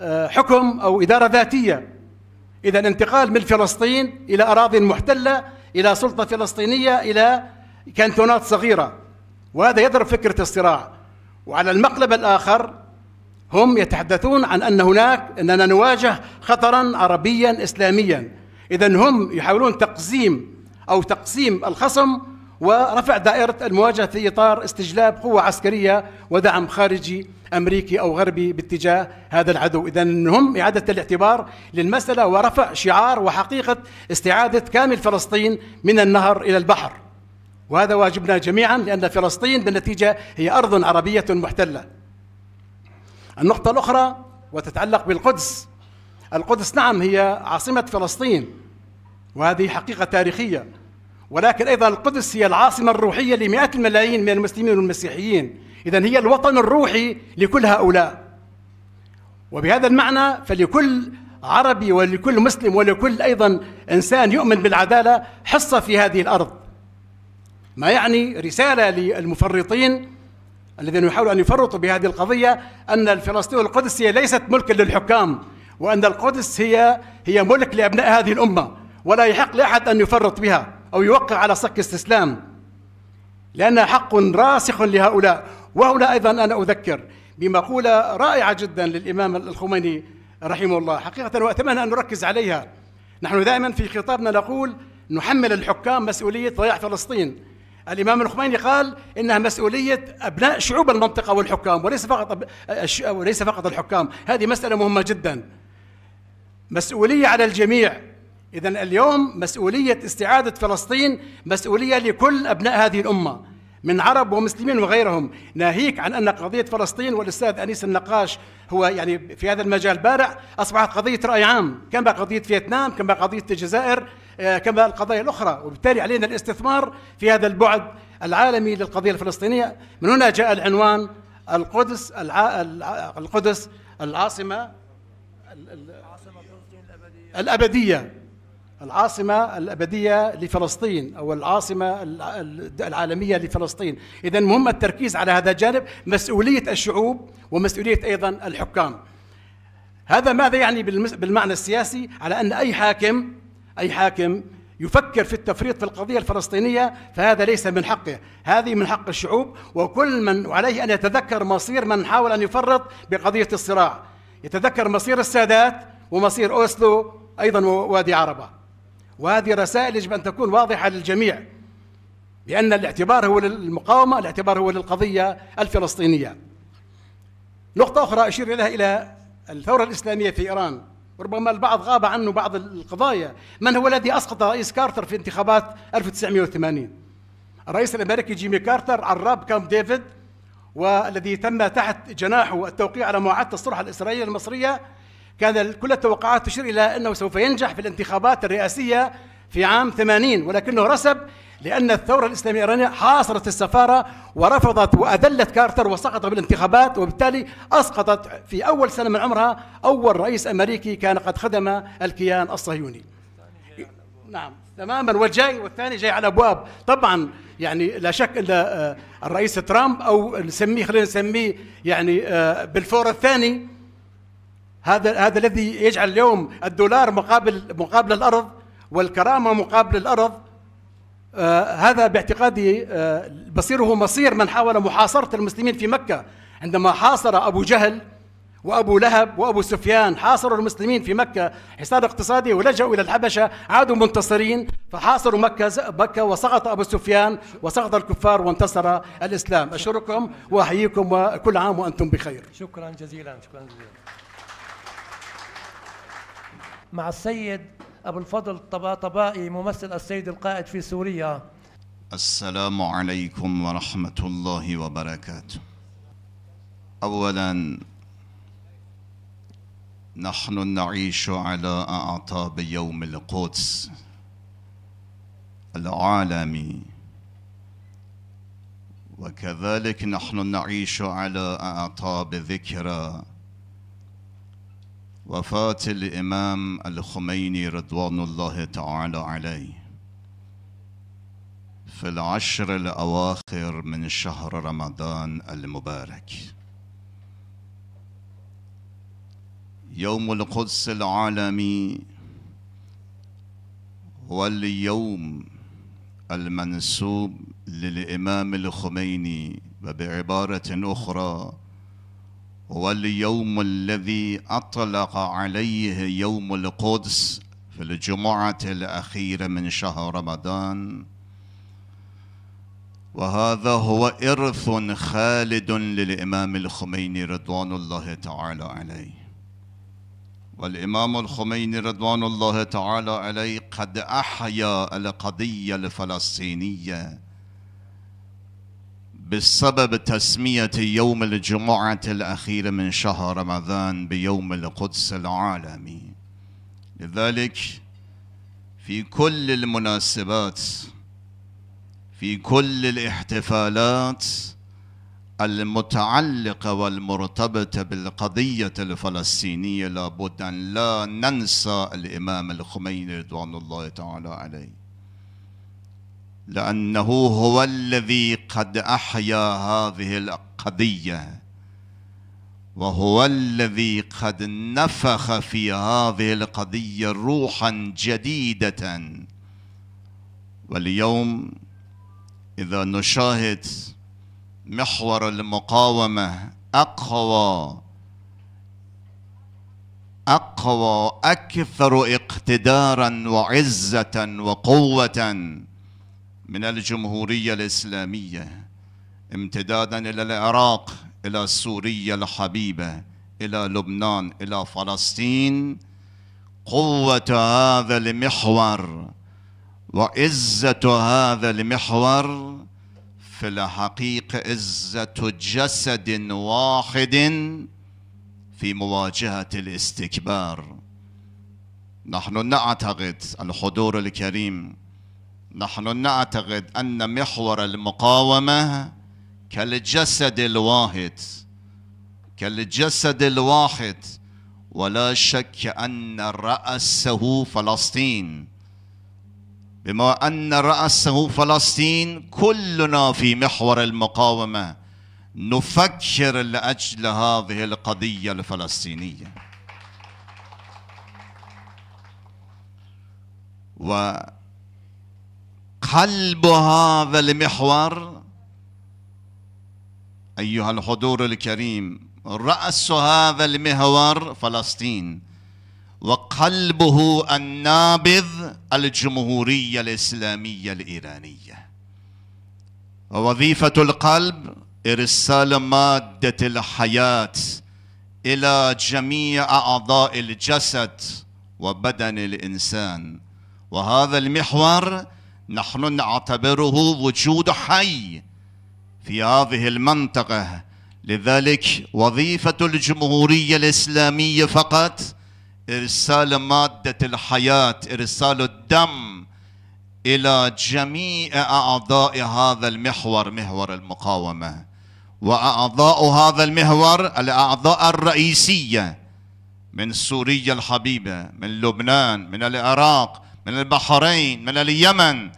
آه، حكم أو إدارة ذاتية إذا انتقال من فلسطين إلى أراضي محتلة إلى سلطة فلسطينية إلى كانتونات صغيرة وهذا يضرب فكرة الصراع وعلى المقلب الآخر هم يتحدثون عن أن هناك أننا نواجه خطرا عربيا إسلاميا إذا هم يحاولون تقزيم أو تقسيم الخصم ورفع دائرة المواجهة في إطار استجلاب قوة عسكرية ودعم خارجي أمريكي أو غربي باتجاه هذا العدو إذا هم إعادة الاعتبار للمسألة ورفع شعار وحقيقة استعادة كامل فلسطين من النهر إلى البحر وهذا واجبنا جميعا لأن فلسطين بالنتيجة هي أرض عربية محتلة النقطة الأخرى وتتعلق بالقدس القدس نعم هي عاصمة فلسطين وهذه حقيقة تاريخية ولكن أيضا القدس هي العاصمة الروحية لمئات الملايين من المسلمين والمسيحيين إذا هي الوطن الروحي لكل هؤلاء وبهذا المعنى فلكل عربي ولكل مسلم ولكل أيضا إنسان يؤمن بالعدالة حصة في هذه الأرض ما يعني رسالة للمفرطين الذين يحاولوا أن يفرطوا بهذه القضية أن الفلسطين القدس هي ليست ملكا للحكام وأن القدس هي هي ملك لأبناء هذه الأمة ولا يحق لأحد أن يفرط بها أو يوقع على صك استسلام لأنها حق راسخ لهؤلاء وهنا أيضا أنا أذكر بمقولة رائعة جدا للإمام الخميني رحمه الله حقيقة وأتمنى أن نركز عليها نحن دائما في خطابنا نقول نحمل الحكام مسؤولية ضياع فلسطين الإمام الخميني قال إنها مسؤولية أبناء شعوب المنطقة والحكام وليس فقط وليس فقط الحكام هذه مسألة مهمة جدا مسؤولية على الجميع إذا اليوم مسؤولية استعادة فلسطين مسؤولية لكل أبناء هذه الأمة من عرب ومسلمين وغيرهم ناهيك عن أن قضية فلسطين والأستاذ أنيس النقاش هو يعني في هذا المجال بارع أصبحت قضية رأي عام كما قضية فيتنام كما قضية الجزائر آه، كما القضايا الأخرى وبالتالي علينا الاستثمار في هذا البعد العالمي للقضية الفلسطينية من هنا جاء العنوان القدس الع... القدس العاصمة العاصمة الأبدية العاصمة الأبدية لفلسطين أو العاصمة العالمية لفلسطين إذا مهم التركيز على هذا الجانب مسؤولية الشعوب ومسؤولية أيضا الحكام هذا ماذا يعني بالمعنى السياسي على أن أي حاكم أي حاكم يفكر في التفريط في القضية الفلسطينية فهذا ليس من حقه هذه من حق الشعوب وكل من عليه أن يتذكر مصير من حاول أن يفرط بقضية الصراع يتذكر مصير السادات ومصير أوسلو أيضا ووادي عربة وهذه رسائل يجب أن تكون واضحة للجميع بأن الاعتبار هو للمقاومة الاعتبار هو للقضية الفلسطينية نقطة أخرى أشير إليها إلى الثورة الإسلامية في إيران ربما البعض غاب عنه بعض القضايا من هو الذي أسقط رئيس كارتر في انتخابات 1980 الرئيس الأمريكي جيمي كارتر عراب كامب ديفيد والذي تم تحت جناحه التوقيع على معاهدة الصلح الإسرائيلية المصرية كان كل التوقعات تشير إلى أنه سوف ينجح في الانتخابات الرئاسية في عام 80 ولكنه رسب لأن الثورة الإسلامية الإيرانية حاصرت السفارة ورفضت وأذلت كارتر وسقط بالانتخابات وبالتالي أسقطت في أول سنة من عمرها أول رئيس أمريكي كان قد خدم الكيان الصهيوني نعم تماما والجاي والثاني جاي على الابواب طبعا يعني لا شك ان آه، الرئيس ترامب او نسميه خلينا نسميه يعني آه، بالفور الثاني هذا هذا الذي يجعل اليوم الدولار مقابل مقابل الارض والكرامه مقابل الارض آه هذا باعتقادي آه بصيره مصير من حاول محاصره المسلمين في مكه عندما حاصر ابو جهل وابو لهب وابو سفيان حاصروا المسلمين في مكه حصار اقتصادي ولجأوا الى الحبشه عادوا منتصرين فحاصروا مكه مكه وسقط ابو سفيان وسقط الكفار وانتصر الاسلام اشكركم واحييكم وكل عام وانتم بخير شكرا جزيلا شكرا جزيلا مع السيد أبو الفضل الطباطبائي ممثل السيد القائد في سوريا السلام عليكم ورحمة الله وبركاته أولا نحن نعيش على أعطاب يوم القدس العالمي وكذلك نحن نعيش على أعطاب ذكرى وفاة الإمام الخميني رضوان الله تعالى عليه في العشر الأواخر من شهر رمضان المبارك يوم القدس العالمي هو اليوم المنسوب للإمام الخميني وبعبارة أخرى واليوم الذي أطلق عليه يوم القدس في الجمعة الأخيرة من شهر رمضان وهذا هو إرث خالد للإمام الخميني رضوان الله تعالى عليه والإمام الخميني رضوان الله تعالى عليه قد أحيا القضية الفلسطينية بسبب تسمية يوم الجمعة الأخير من شهر رمضان بيوم القدس العالمي لذلك في كل المناسبات في كل الاحتفالات المتعلقة والمرتبطة بالقضية الفلسطينية لابد أن لا ننسى الإمام الخميني رضوان الله تعالى عليه لأنه هو الذي قد أحيا هذه القضية وهو الذي قد نفخ في هذه القضية روحا جديدة واليوم إذا نشاهد محور المقاومة أقوى أقوى أكثر اقتدارا وعزة وقوة من الجمهورية الإسلامية امتدادا إلى العراق إلى سوريا الحبيبة إلى لبنان إلى فلسطين قوة هذا المحور وعزة هذا المحور في الحقيقة عزة جسد واحد في مواجهة الاستكبار نحن نعتقد الحضور الكريم نحن نعتقد أن محور المقاومة كالجسد الواحد كالجسد الواحد ولا شك أن رأسه فلسطين بما أن رأسه فلسطين كلنا في محور المقاومة نفكر لأجل هذه القضية الفلسطينية و قلب هذا المحور أيها الحضور الكريم رأس هذا المحور فلسطين وقلبه النابض الجمهورية الإسلامية الإيرانية ووظيفة القلب إرسال مادة الحياة إلى جميع أعضاء الجسد وبدن الإنسان وهذا المحور نحن نعتبره وجود حي في هذه المنطقة لذلك وظيفة الجمهورية الإسلامية فقط إرسال مادة الحياة إرسال الدم إلى جميع أعضاء هذا المحور محور المقاومة وأعضاء هذا المحور الأعضاء الرئيسية من سوريا الحبيبة من لبنان من العراق من البحرين من اليمن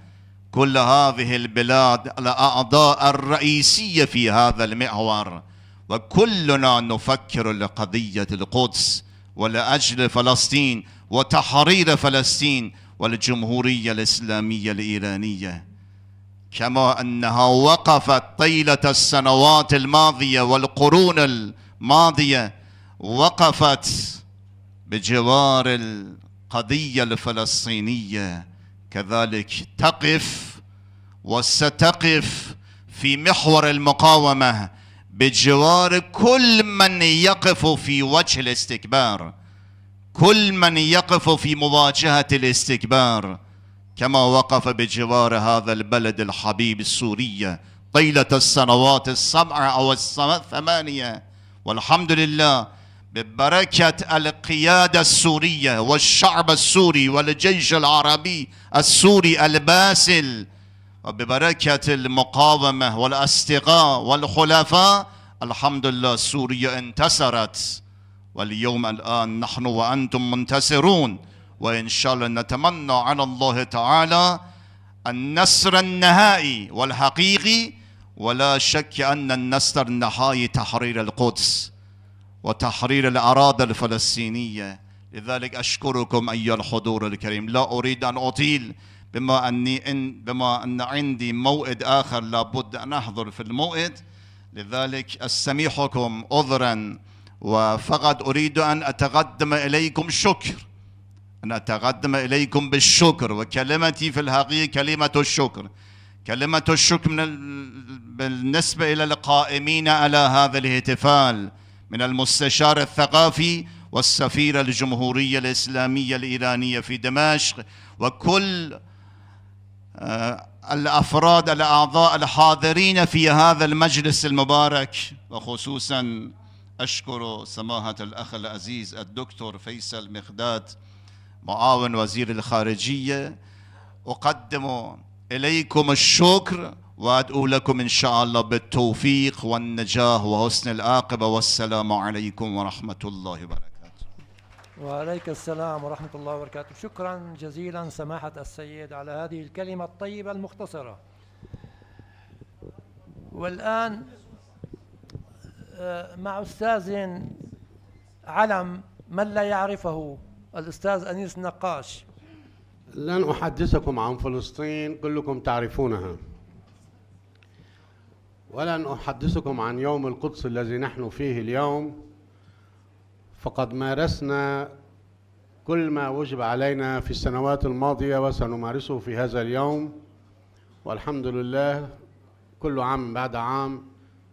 كل هذه البلاد الأعضاء الرئيسية في هذا المحور وكلنا نفكر لقضية القدس ولأجل فلسطين وتحرير فلسطين والجمهورية الإسلامية الإيرانية كما أنها وقفت طيلة السنوات الماضية والقرون الماضية وقفت بجوار القضية الفلسطينية كذلك تقف وستقف في محور المقاومة بجوار كل من يقف في وجه الاستكبار كل من يقف في مواجهة الاستكبار كما وقف بجوار هذا البلد الحبيب السورية طيلة السنوات السبع أو الثمانية والحمد لله ببركة القيادة السورية والشعب السوري والجيش العربي السوري الباسل وببركة المقاومة والأصدقاء والخلفاء الحمد لله سوريا انتصرت واليوم الآن نحن وأنتم منتصرون وإن شاء الله نتمنى على الله تعالى النصر النهائي والحقيقي ولا شك أن النصر النهائي تحرير القدس وتحرير الأراضي الفلسطينية لذلك أشكركم أيها الحضور الكريم لا أريد أن أطيل بما أني إن بما أن عندي موعد آخر لابد أن أحضر في الموعد لذلك أستميحكم عذرا وفقط أريد أن أتقدم إليكم شكر أن أتقدم إليكم بالشكر وكلمتي في الحقيقة كلمة الشكر كلمة الشكر من بالنسبة إلى القائمين على هذا الاحتفال من المستشار الثقافي والسفير الجمهورية الإسلامية الإيرانية في دمشق وكل آه، الأفراد الأعضاء الحاضرين في هذا المجلس المبارك وخصوصا أشكر سماحة الأخ العزيز الدكتور فيصل مقداد معاون وزير الخارجية أقدم إليكم الشكر وادعو لكم ان شاء الله بالتوفيق والنجاح وحسن العاقبه والسلام عليكم ورحمه الله وبركاته. وعليك السلام ورحمه الله وبركاته، شكرا جزيلا سماحه السيد على هذه الكلمه الطيبه المختصره. والان آه، مع استاذ علم من لا يعرفه الاستاذ انيس نقاش. لن احدثكم عن فلسطين كلكم تعرفونها. ولن أحدثكم عن يوم القدس الذي نحن فيه اليوم فقد مارسنا كل ما وجب علينا في السنوات الماضية وسنمارسه في هذا اليوم والحمد لله كل عام بعد عام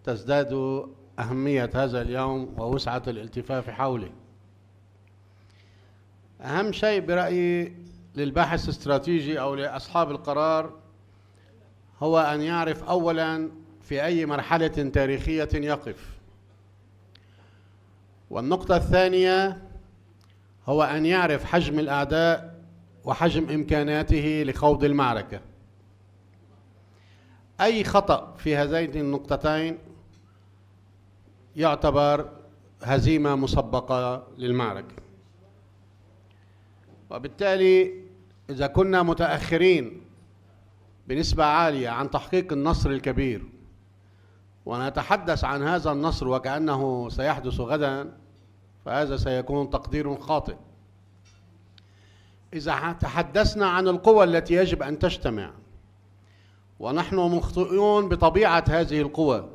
تزداد أهمية هذا اليوم ووسعة الالتفاف حوله أهم شيء برأيي للباحث الاستراتيجي أو لأصحاب القرار هو أن يعرف أولا في أي مرحلة تاريخية يقف والنقطة الثانية هو أن يعرف حجم الأعداء وحجم إمكاناته لخوض المعركة أي خطأ في هذين النقطتين يعتبر هزيمة مسبقة للمعركة وبالتالي إذا كنا متأخرين بنسبة عالية عن تحقيق النصر الكبير ونتحدث عن هذا النصر وكأنه سيحدث غدا فهذا سيكون تقدير خاطئ إذا تحدثنا عن القوى التي يجب أن تجتمع ونحن مخطئون بطبيعة هذه القوى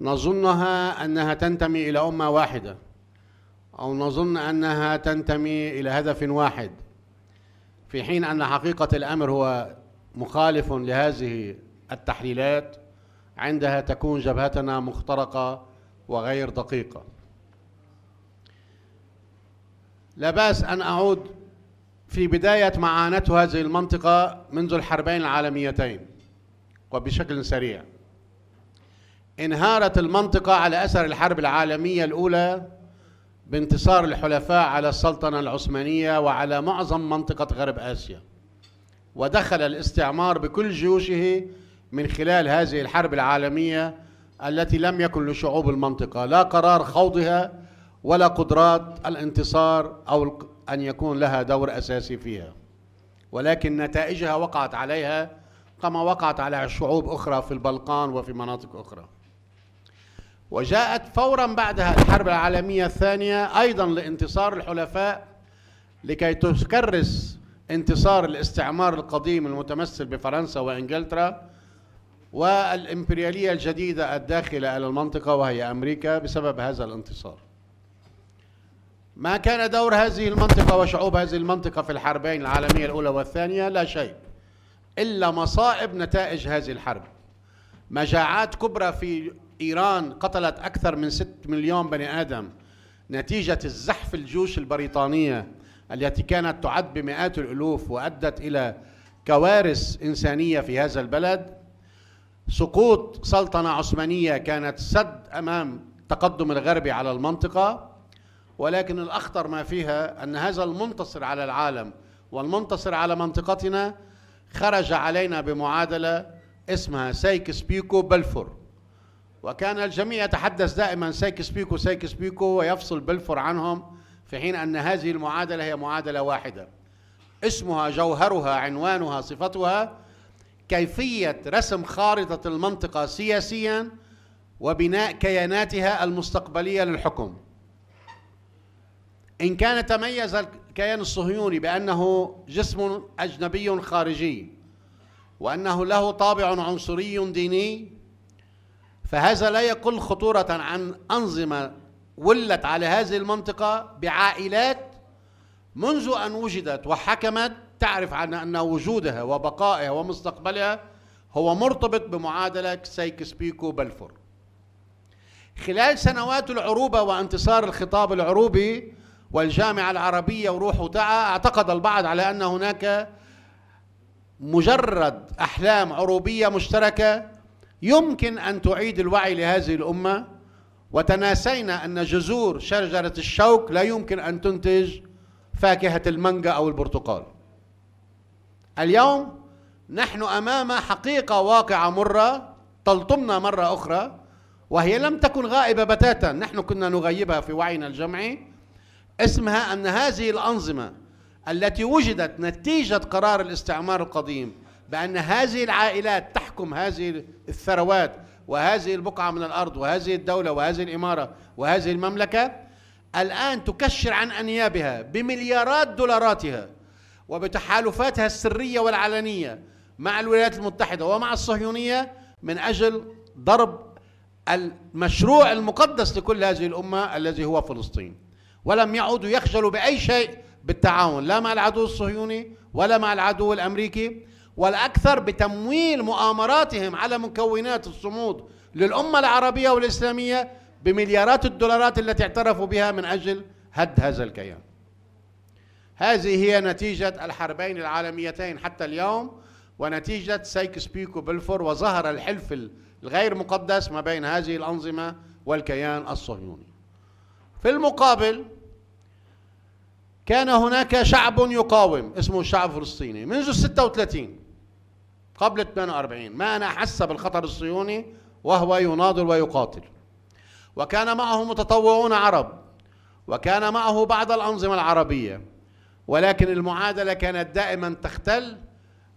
نظنها أنها تنتمي إلى أمة واحدة أو نظن أنها تنتمي إلى هدف واحد في حين أن حقيقة الأمر هو مخالف لهذه التحليلات عندها تكون جبهتنا مخترقة وغير دقيقة لا بأس أن أعود في بداية معاناة هذه المنطقة منذ الحربين العالميتين وبشكل سريع انهارت المنطقة على أثر الحرب العالمية الأولى بانتصار الحلفاء على السلطنة العثمانية وعلى معظم منطقة غرب آسيا ودخل الاستعمار بكل جيوشه من خلال هذه الحرب العالمية التي لم يكن لشعوب المنطقة لا قرار خوضها ولا قدرات الانتصار أو أن يكون لها دور أساسي فيها ولكن نتائجها وقعت عليها كما وقعت على شعوب أخرى في البلقان وفي مناطق أخرى وجاءت فورا بعدها الحرب العالمية الثانية أيضا لانتصار الحلفاء لكي تكرس انتصار الاستعمار القديم المتمثل بفرنسا وإنجلترا والإمبريالية الجديدة الداخلة إلى المنطقة وهي أمريكا بسبب هذا الانتصار ما كان دور هذه المنطقة وشعوب هذه المنطقة في الحربين العالمية الأولى والثانية لا شيء إلا مصائب نتائج هذه الحرب مجاعات كبرى في إيران قتلت أكثر من 6 مليون بني آدم نتيجة الزحف الجيوش البريطانية التي كانت تعد بمئات الألوف وأدت إلى كوارث إنسانية في هذا البلد سقوط سلطنة عثمانية كانت سد أمام التقدم الغربي على المنطقة ولكن الأخطر ما فيها أن هذا المنتصر على العالم والمنتصر على منطقتنا خرج علينا بمعادلة اسمها سايكس بيكو بلفور وكان الجميع يتحدث دائما سايكس بيكو سايكس بيكو ويفصل بلفور عنهم في حين أن هذه المعادلة هي معادلة واحدة اسمها جوهرها عنوانها صفتها كيفية رسم خارطة المنطقة سياسيا وبناء كياناتها المستقبلية للحكم إن كان تميز الكيان الصهيوني بأنه جسم أجنبي خارجي وأنه له طابع عنصري ديني فهذا لا يقل خطورة عن أنظمة ولت على هذه المنطقة بعائلات منذ أن وجدت وحكمت تعرف عن أن وجودها وبقائها ومستقبلها هو مرتبط بمعادلة سايكس بيكو بلفور خلال سنوات العروبة وانتصار الخطاب العروبي والجامعة العربية وروح وتعا اعتقد البعض على أن هناك مجرد أحلام عروبية مشتركة يمكن أن تعيد الوعي لهذه الأمة وتناسينا أن جذور شجرة الشوك لا يمكن أن تنتج فاكهة المانجا أو البرتقال اليوم نحن امام حقيقه واقعه مره تلطمنا مره اخرى وهي لم تكن غائبه بتاتا نحن كنا نغيبها في وعينا الجمعي اسمها ان هذه الانظمه التي وجدت نتيجه قرار الاستعمار القديم بان هذه العائلات تحكم هذه الثروات وهذه البقعه من الارض وهذه الدوله وهذه الاماره وهذه المملكه الان تكشر عن انيابها بمليارات دولاراتها وبتحالفاتها السرية والعلنية مع الولايات المتحدة ومع الصهيونية من أجل ضرب المشروع المقدس لكل هذه الأمة الذي هو فلسطين ولم يعودوا يخجلوا بأي شيء بالتعاون لا مع العدو الصهيوني ولا مع العدو الأمريكي والأكثر بتمويل مؤامراتهم على مكونات الصمود للأمة العربية والإسلامية بمليارات الدولارات التي اعترفوا بها من أجل هد هذا الكيان هذه هي نتيجة الحربين العالميتين حتى اليوم ونتيجة سايكس بيكو بلفور وظهر الحلف الغير مقدس ما بين هذه الأنظمة والكيان الصهيوني في المقابل كان هناك شعب يقاوم اسمه الشعب الفلسطيني منذ 36 قبل 48 ما أنا أحس بالخطر الصهيوني وهو يناضل ويقاتل وكان معه متطوعون عرب وكان معه بعض الأنظمة العربية ولكن المعادله كانت دائما تختل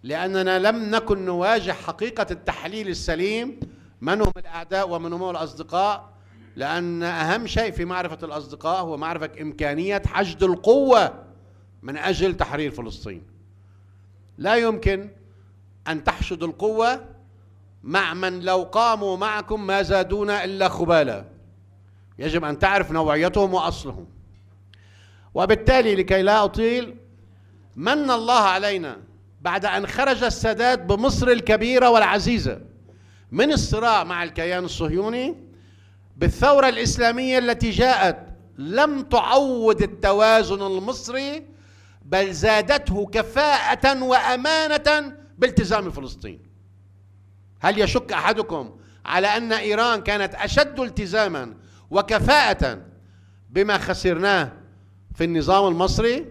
لاننا لم نكن نواجه حقيقه التحليل السليم من هم الاعداء ومن هم الاصدقاء لان اهم شيء في معرفه الاصدقاء هو معرفه امكانيه حشد القوه من اجل تحرير فلسطين لا يمكن ان تحشد القوه مع من لو قاموا معكم ما زادونا الا خبالا يجب ان تعرف نوعيتهم واصلهم وبالتالي لكي لا أطيل من الله علينا بعد أن خرج السادات بمصر الكبيرة والعزيزة من الصراع مع الكيان الصهيوني بالثورة الإسلامية التي جاءت لم تعوض التوازن المصري بل زادته كفاءة وأمانة بالتزام فلسطين هل يشك أحدكم على أن إيران كانت أشد التزاما وكفاءة بما خسرناه في النظام المصري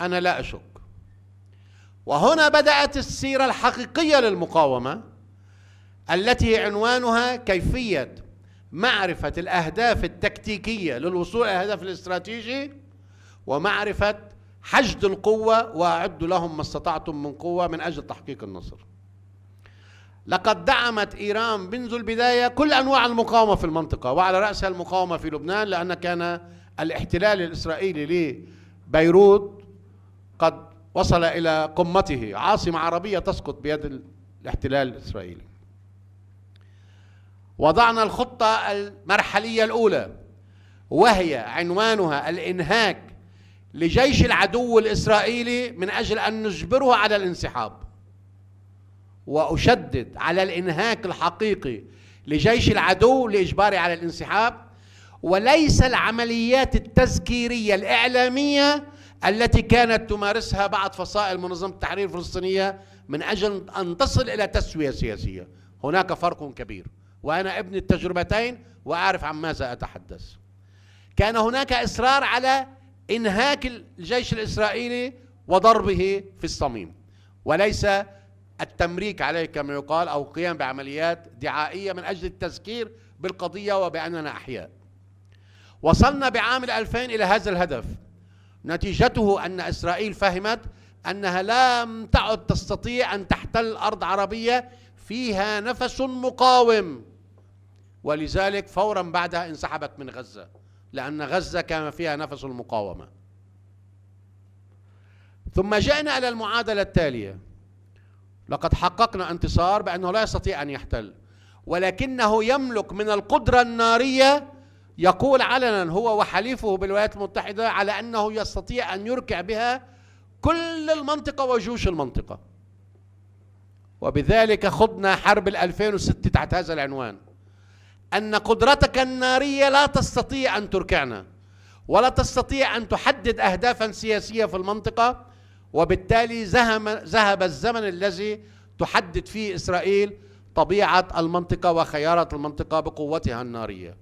أنا لا أشك وهنا بدأت السيرة الحقيقية للمقاومة التي عنوانها كيفية معرفة الأهداف التكتيكية للوصول إلى الهدف الاستراتيجي ومعرفة حشد القوة وأعدوا لهم ما استطعتم من قوة من أجل تحقيق النصر لقد دعمت إيران منذ البداية كل أنواع المقاومة في المنطقة وعلى رأسها المقاومة في لبنان لأن كان الاحتلال الإسرائيلي لبيروت قد وصل إلى قمته عاصمة عربية تسقط بيد الاحتلال الإسرائيلي وضعنا الخطة المرحلية الأولى وهي عنوانها الإنهاك لجيش العدو الإسرائيلي من أجل أن نجبره على الانسحاب وأشدد على الإنهاك الحقيقي لجيش العدو لإجباره على الانسحاب وليس العمليات التذكيرية الإعلامية التي كانت تمارسها بعض فصائل منظمة التحرير الفلسطينية من أجل أن تصل إلى تسوية سياسية هناك فرق كبير وأنا ابن التجربتين وأعرف عن ماذا أتحدث كان هناك إصرار على إنهاك الجيش الإسرائيلي وضربه في الصميم وليس التمريك عليه كما يقال أو قيام بعمليات دعائية من أجل التذكير بالقضية وبأننا أحياء وصلنا بعام 2000 إلى هذا الهدف نتيجته أن إسرائيل فهمت أنها لم تعد تستطيع أن تحتل أرض عربية فيها نفس مقاوم ولذلك فورا بعدها انسحبت من غزة لأن غزة كان فيها نفس المقاومة ثم جئنا إلى المعادلة التالية لقد حققنا انتصار بأنه لا يستطيع أن يحتل ولكنه يملك من القدرة النارية يقول علنا هو وحليفه بالولايات المتحدة على أنه يستطيع أن يركع بها كل المنطقة وجيوش المنطقة وبذلك خضنا حرب 2006 تحت هذا العنوان أن قدرتك النارية لا تستطيع أن تركعنا ولا تستطيع أن تحدد أهدافا سياسية في المنطقة وبالتالي ذهب الزمن الذي تحدد فيه إسرائيل طبيعة المنطقة وخيارات المنطقة بقوتها النارية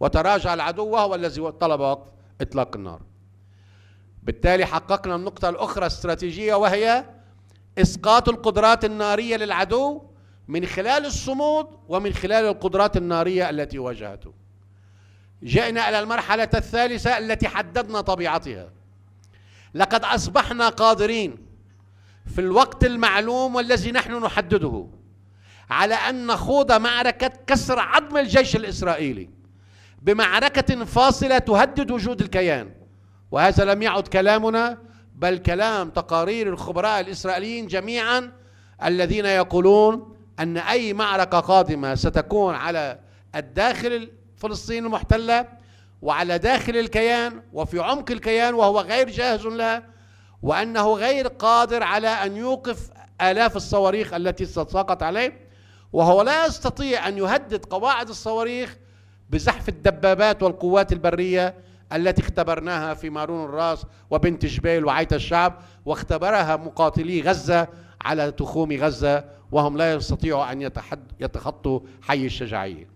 وتراجع العدو وهو الذي طلب إطلاق النار بالتالي حققنا النقطة الأخرى استراتيجية وهي إسقاط القدرات النارية للعدو من خلال الصمود ومن خلال القدرات النارية التي واجهته جئنا إلى المرحلة الثالثة التي حددنا طبيعتها لقد أصبحنا قادرين في الوقت المعلوم والذي نحن نحدده على أن نخوض معركة كسر عظم الجيش الإسرائيلي بمعركة فاصلة تهدد وجود الكيان وهذا لم يعد كلامنا بل كلام تقارير الخبراء الإسرائيليين جميعا الذين يقولون أن أي معركة قادمة ستكون على الداخل الفلسطيني المحتلة وعلى داخل الكيان وفي عمق الكيان وهو غير جاهز لها وأنه غير قادر على أن يوقف آلاف الصواريخ التي ستساقط عليه وهو لا يستطيع أن يهدد قواعد الصواريخ بزحف الدبابات والقوات البرية التي اختبرناها في مارون الراس وبنت جبيل وعيت الشعب واختبرها مقاتلي غزة على تخوم غزة وهم لا يستطيعوا أن يتخطوا حي الشجاعية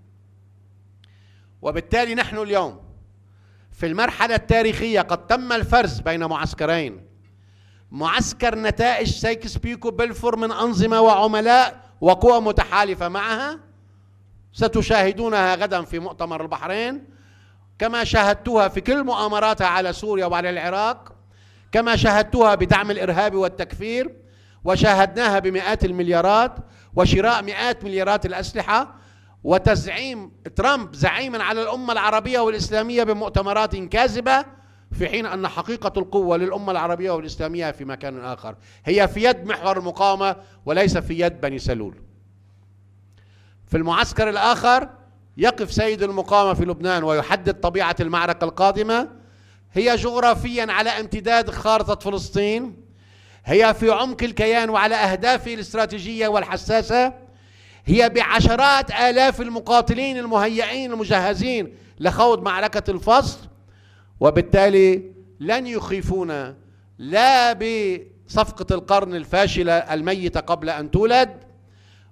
وبالتالي نحن اليوم في المرحلة التاريخية قد تم الفرز بين معسكرين معسكر نتائج سايكس بيكو بلفور من أنظمة وعملاء وقوى متحالفة معها ستشاهدونها غدا في مؤتمر البحرين كما شاهدتها في كل مؤامراتها على سوريا وعلى العراق كما شاهدتها بدعم الارهاب والتكفير وشاهدناها بمئات المليارات وشراء مئات مليارات الاسلحه وتزعيم ترامب زعيما على الامه العربيه والاسلاميه بمؤتمرات كاذبه في حين ان حقيقه القوه للامه العربيه والاسلاميه في مكان اخر هي في يد محور المقاومه وليس في يد بني سلول في المعسكر الآخر يقف سيد المقاومة في لبنان ويحدد طبيعة المعركة القادمة هي جغرافيا على امتداد خارطة فلسطين هي في عمق الكيان وعلى أهدافه الاستراتيجية والحساسة هي بعشرات آلاف المقاتلين المهيئين المجهزين لخوض معركة الفصل وبالتالي لن يخيفونا لا بصفقة القرن الفاشلة الميتة قبل أن تولد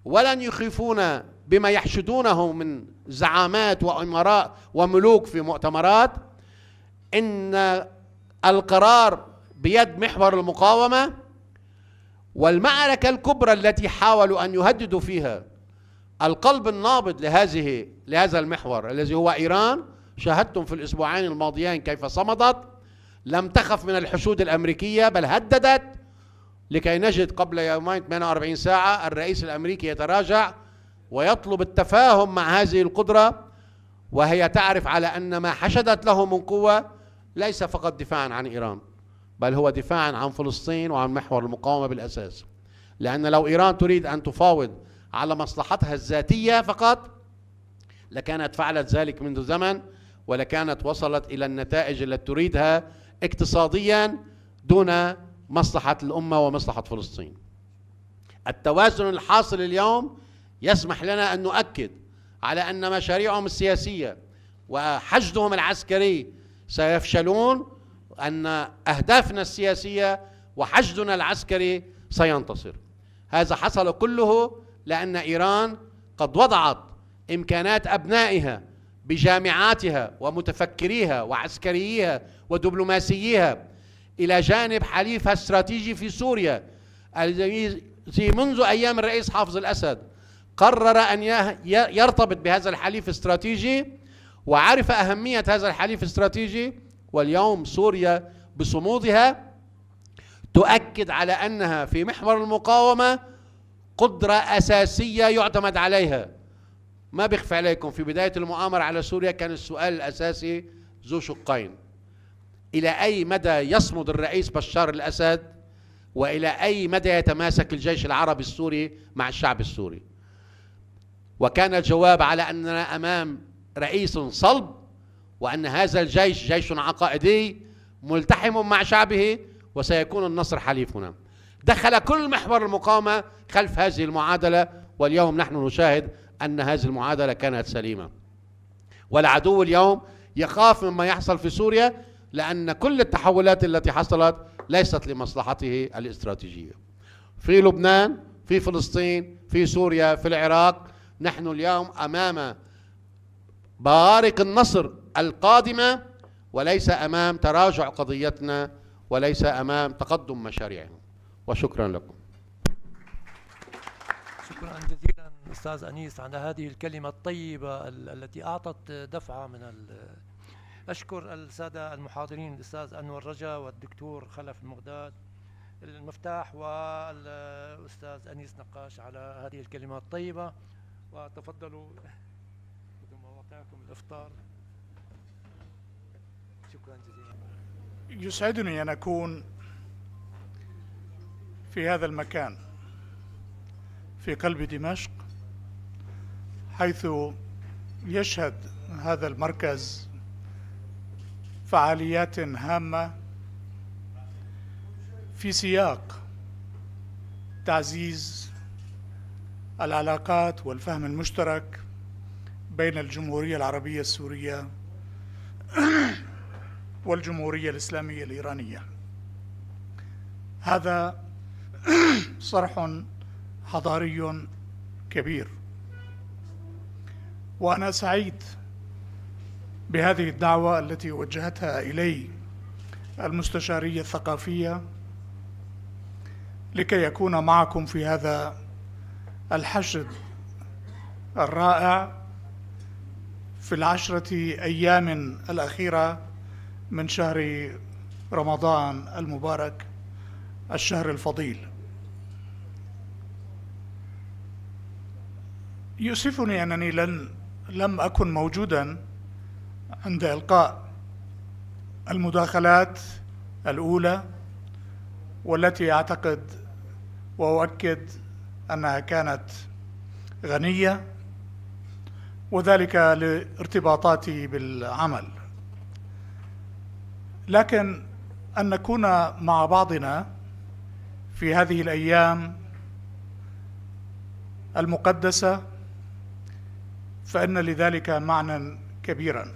ولن يخيفونا بما يحشدونه من زعامات وامراء وملوك في مؤتمرات ان القرار بيد محور المقاومه والمعركه الكبرى التي حاولوا ان يهددوا فيها القلب النابض لهذه لهذا المحور الذي هو ايران شاهدتم في الاسبوعين الماضيين كيف صمدت لم تخف من الحشود الامريكيه بل هددت لكي نجد قبل يومين 48 ساعه الرئيس الامريكي يتراجع ويطلب التفاهم مع هذه القدرة وهي تعرف على أن ما حشدت له من قوة ليس فقط دفاعا عن إيران بل هو دفاعا عن فلسطين وعن محور المقاومة بالأساس لأن لو إيران تريد أن تفاوض على مصلحتها الذاتية فقط لكانت فعلت ذلك منذ زمن ولكانت وصلت إلى النتائج التي تريدها اقتصاديا دون مصلحة الأمة ومصلحة فلسطين التوازن الحاصل اليوم يسمح لنا أن نؤكد على أن مشاريعهم السياسية وحشدهم العسكري سيفشلون أن أهدافنا السياسية وحشدنا العسكري سينتصر هذا حصل كله لأن إيران قد وضعت إمكانات أبنائها بجامعاتها ومتفكريها وعسكريها ودبلوماسيها إلى جانب حليفها الاستراتيجي في سوريا الذي منذ أيام الرئيس حافظ الأسد قرر أن يرتبط بهذا الحليف استراتيجي وعرف أهمية هذا الحليف الاستراتيجي واليوم سوريا بصمودها تؤكد على أنها في محور المقاومة قدرة أساسية يعتمد عليها ما بيخفى عليكم في بداية المؤامرة على سوريا كان السؤال الأساسي ذو شقين إلى أي مدى يصمد الرئيس بشار الأسد وإلى أي مدى يتماسك الجيش العربي السوري مع الشعب السوري وكان الجواب على أننا أمام رئيس صلب وأن هذا الجيش جيش عقائدي ملتحم مع شعبه وسيكون النصر حليفنا دخل كل محور المقاومة خلف هذه المعادلة واليوم نحن نشاهد أن هذه المعادلة كانت سليمة والعدو اليوم يخاف مما يحصل في سوريا لأن كل التحولات التي حصلت ليست لمصلحته الاستراتيجية في لبنان في فلسطين في سوريا في العراق نحن اليوم امام بوارق النصر القادمه وليس امام تراجع قضيتنا وليس امام تقدم مشاريعهم وشكرا لكم شكرا جزيلا استاذ انيس على هذه الكلمه الطيبه التي اعطت دفعه من اشكر الساده المحاضرين الاستاذ انور رجا والدكتور خلف المغداد المفتاح والاستاذ انيس نقاش على هذه الكلمات الطيبه وتفضلوا إلى مواقعكم الإفطار شكرا جزيلا يسعدني أن أكون في هذا المكان في قلب دمشق حيث يشهد هذا المركز فعاليات هامة في سياق تعزيز العلاقات والفهم المشترك بين الجمهورية العربية السورية والجمهورية الإسلامية الإيرانية هذا صرح حضاري كبير وأنا سعيد بهذه الدعوة التي وجهتها إلي المستشارية الثقافية لكي يكون معكم في هذا الحشد الرائع في العشرة أيام الأخيرة من شهر رمضان المبارك الشهر الفضيل يؤسفني أنني لن لم أكن موجودا عند إلقاء المداخلات الأولى والتي أعتقد وأؤكد أنها كانت غنية وذلك لارتباطاتي بالعمل لكن أن نكون مع بعضنا في هذه الأيام المقدسة فإن لذلك معنى كبيرا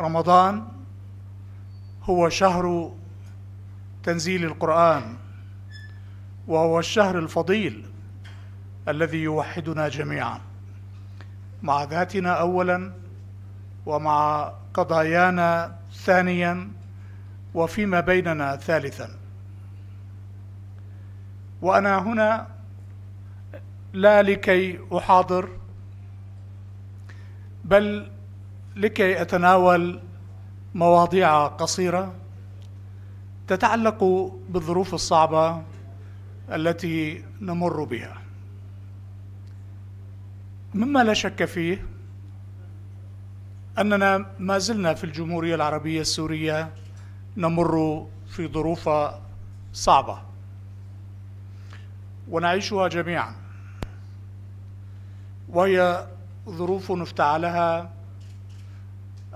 رمضان هو شهر تنزيل القرآن وهو الشهر الفضيل الذي يوحدنا جميعا مع ذاتنا اولا ومع قضايانا ثانيا وفيما بيننا ثالثا وانا هنا لا لكي احاضر بل لكي اتناول مواضيع قصيره تتعلق بالظروف الصعبه التي نمر بها مما لا شك فيه أننا ما زلنا في الجمهورية العربية السورية نمر في ظروف صعبة ونعيشها جميعا وهي ظروف افتعلها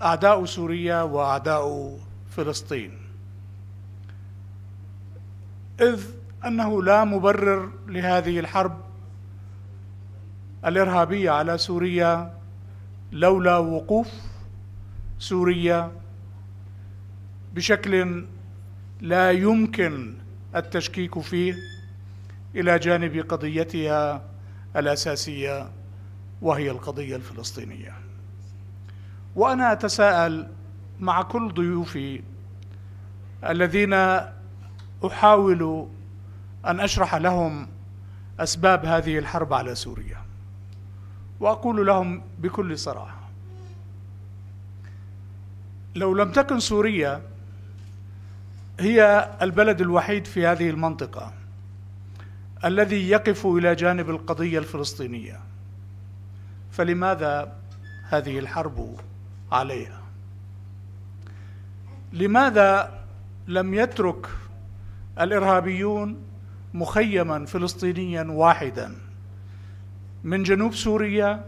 أعداء سوريا وأعداء فلسطين إذ انه لا مبرر لهذه الحرب الارهابيه على سوريا لولا وقوف سوريا بشكل لا يمكن التشكيك فيه الى جانب قضيتها الاساسيه وهي القضيه الفلسطينيه وانا اتساءل مع كل ضيوفي الذين احاول ان اشرح لهم اسباب هذه الحرب على سوريا واقول لهم بكل صراحه لو لم تكن سوريا هي البلد الوحيد في هذه المنطقه الذي يقف الى جانب القضيه الفلسطينيه فلماذا هذه الحرب عليها لماذا لم يترك الارهابيون مخيما فلسطينيا واحدا من جنوب سوريا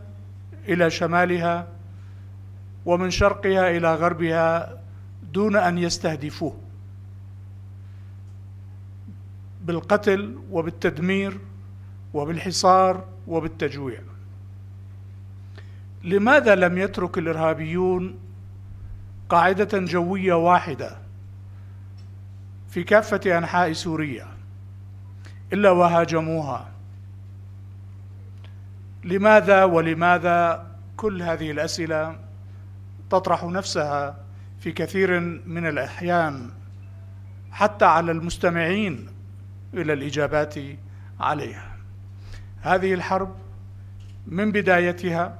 الى شمالها ومن شرقها الى غربها دون ان يستهدفوه بالقتل وبالتدمير وبالحصار وبالتجويع لماذا لم يترك الارهابيون قاعده جويه واحده في كافه انحاء سوريا الا وهاجموها لماذا ولماذا كل هذه الاسئله تطرح نفسها في كثير من الاحيان حتى على المستمعين الى الاجابات عليها هذه الحرب من بدايتها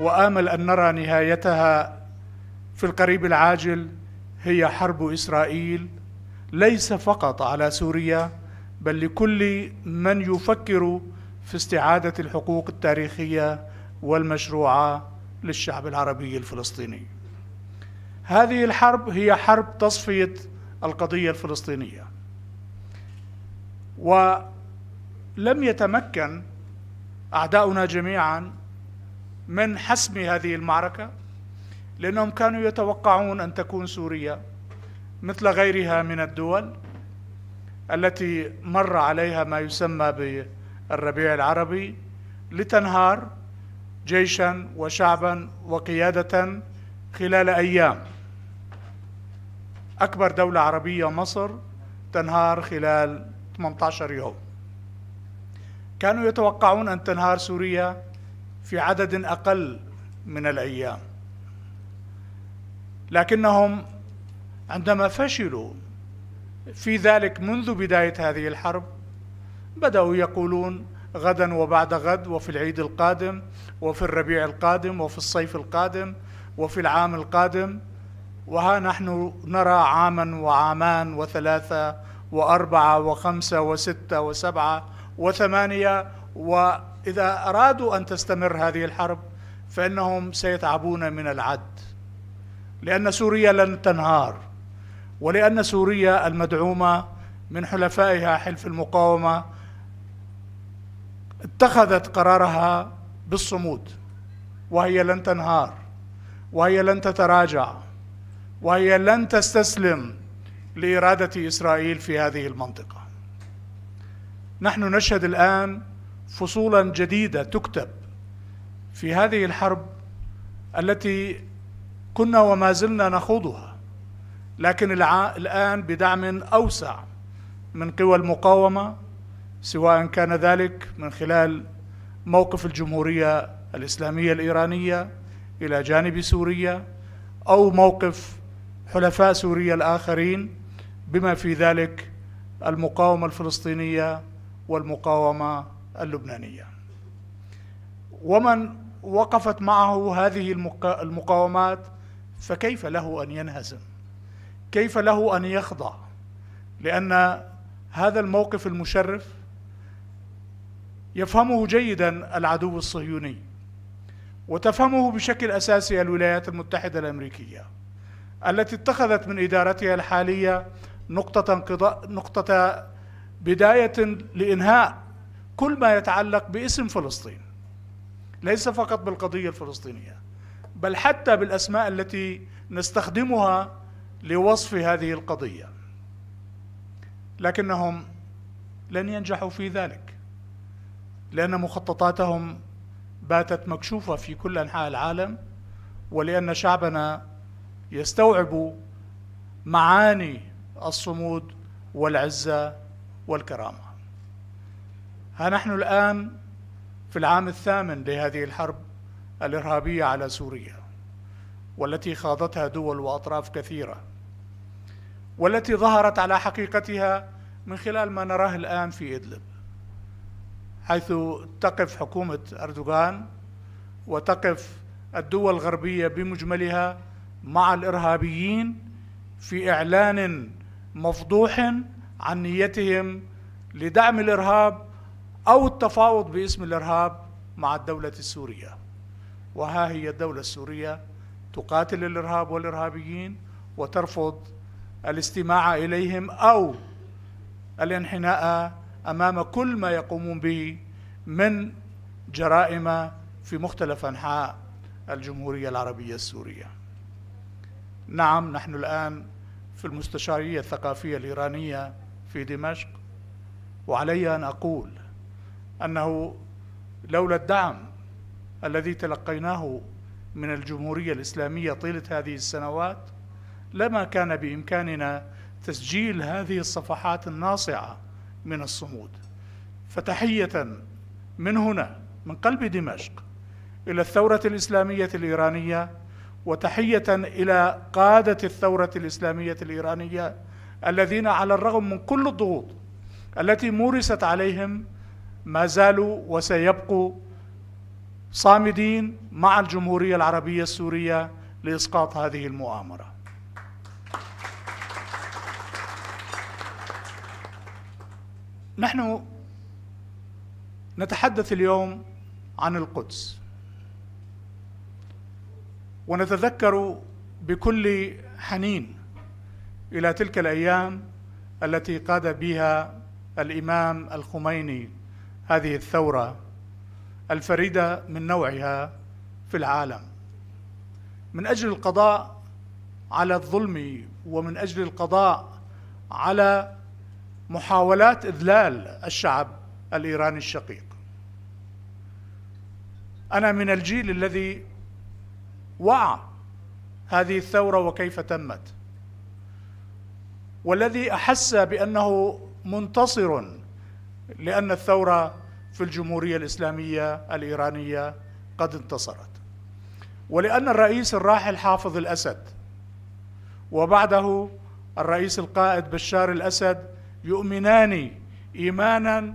وامل ان نرى نهايتها في القريب العاجل هي حرب اسرائيل ليس فقط على سوريا بل لكل من يفكر في استعادة الحقوق التاريخية والمشروعة للشعب العربي الفلسطيني. هذه الحرب هي حرب تصفية القضية الفلسطينية. ولم يتمكن أعداؤنا جميعا من حسم هذه المعركة لأنهم كانوا يتوقعون أن تكون سوريا مثل غيرها من الدول التي مر عليها ما يسمى بالربيع العربي لتنهار جيشا وشعبا وقيادة خلال أيام أكبر دولة عربية مصر تنهار خلال 18 يوم كانوا يتوقعون أن تنهار سوريا في عدد أقل من الأيام لكنهم عندما فشلوا في ذلك منذ بدايه هذه الحرب بداوا يقولون غدا وبعد غد وفي العيد القادم وفي الربيع القادم وفي الصيف القادم وفي العام القادم وها نحن نرى عاما وعامان وثلاثه واربعه وخمسه وسته وسبعه وثمانيه واذا ارادوا ان تستمر هذه الحرب فانهم سيتعبون من العد لان سوريا لن تنهار ولأن سوريا المدعومة من حلفائها حلف المقاومة اتخذت قرارها بالصمود وهي لن تنهار وهي لن تتراجع وهي لن تستسلم لإرادة إسرائيل في هذه المنطقة نحن نشهد الآن فصولا جديدة تكتب في هذه الحرب التي كنا وما زلنا نخوضها لكن الآن بدعم أوسع من قوى المقاومة سواء كان ذلك من خلال موقف الجمهورية الإسلامية الإيرانية إلى جانب سوريا أو موقف حلفاء سوريا الآخرين بما في ذلك المقاومة الفلسطينية والمقاومة اللبنانية ومن وقفت معه هذه المقاومات فكيف له أن ينهزم كيف له ان يخضع لان هذا الموقف المشرف يفهمه جيدا العدو الصهيوني وتفهمه بشكل اساسي الولايات المتحده الامريكيه التي اتخذت من ادارتها الحاليه نقطه انقضاء نقطه بدايه لانهاء كل ما يتعلق باسم فلسطين ليس فقط بالقضيه الفلسطينيه بل حتى بالاسماء التي نستخدمها لوصف هذه القضيه لكنهم لن ينجحوا في ذلك لان مخططاتهم باتت مكشوفه في كل انحاء العالم ولان شعبنا يستوعب معاني الصمود والعزه والكرامه ها نحن الان في العام الثامن لهذه الحرب الارهابيه على سوريا والتي خاضتها دول واطراف كثيره والتي ظهرت على حقيقتها من خلال ما نراه الآن في إدلب حيث تقف حكومة أردوغان وتقف الدول الغربية بمجملها مع الإرهابيين في إعلان مفضوح عن نيتهم لدعم الإرهاب أو التفاوض باسم الإرهاب مع الدولة السورية وها هي الدولة السورية تقاتل الإرهاب والإرهابيين وترفض الاستماع اليهم او الانحناء امام كل ما يقومون به من جرائم في مختلف انحاء الجمهوريه العربيه السوريه. نعم نحن الان في المستشاريه الثقافيه الايرانيه في دمشق وعلي ان اقول انه لولا الدعم الذي تلقيناه من الجمهوريه الاسلاميه طيله هذه السنوات لما كان بامكاننا تسجيل هذه الصفحات الناصعه من الصمود فتحيه من هنا من قلب دمشق الى الثوره الاسلاميه الايرانيه وتحيه الى قاده الثوره الاسلاميه الايرانيه الذين على الرغم من كل الضغوط التي مورست عليهم ما زالوا وسيبقوا صامدين مع الجمهوريه العربيه السوريه لاسقاط هذه المؤامره نحن نتحدث اليوم عن القدس ونتذكر بكل حنين الى تلك الايام التي قاد بها الامام الخميني هذه الثوره الفريده من نوعها في العالم من اجل القضاء على الظلم ومن اجل القضاء على محاولات اذلال الشعب الايراني الشقيق انا من الجيل الذي وعى هذه الثوره وكيف تمت والذي احس بانه منتصر لان الثوره في الجمهوريه الاسلاميه الايرانيه قد انتصرت ولان الرئيس الراحل حافظ الاسد وبعده الرئيس القائد بشار الاسد يؤمنان ايمانا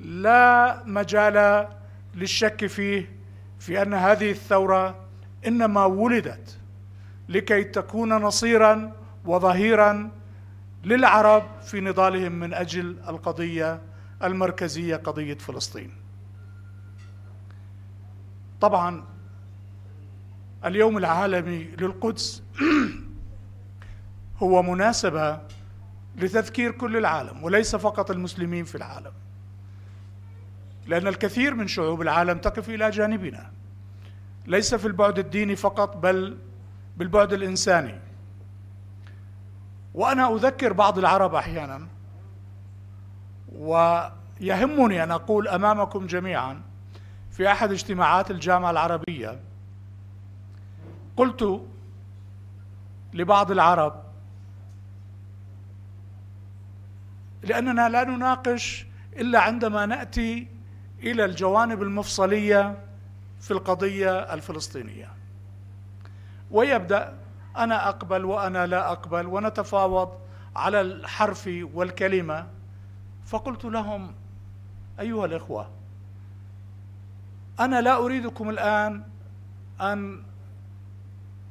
لا مجال للشك فيه في ان هذه الثوره انما ولدت لكي تكون نصيرا وظهيرا للعرب في نضالهم من اجل القضيه المركزيه قضيه فلسطين. طبعا اليوم العالمي للقدس هو مناسبه لتذكير كل العالم وليس فقط المسلمين في العالم لأن الكثير من شعوب العالم تقف إلى جانبنا ليس في البعد الديني فقط بل بالبعد الإنساني وأنا أذكر بعض العرب أحيانا ويهمني أن أقول أمامكم جميعا في أحد اجتماعات الجامعة العربية قلت لبعض العرب لاننا لا نناقش الا عندما ناتي الى الجوانب المفصليه في القضيه الفلسطينيه ويبدا انا اقبل وانا لا اقبل ونتفاوض على الحرف والكلمه فقلت لهم ايها الاخوه انا لا اريدكم الان ان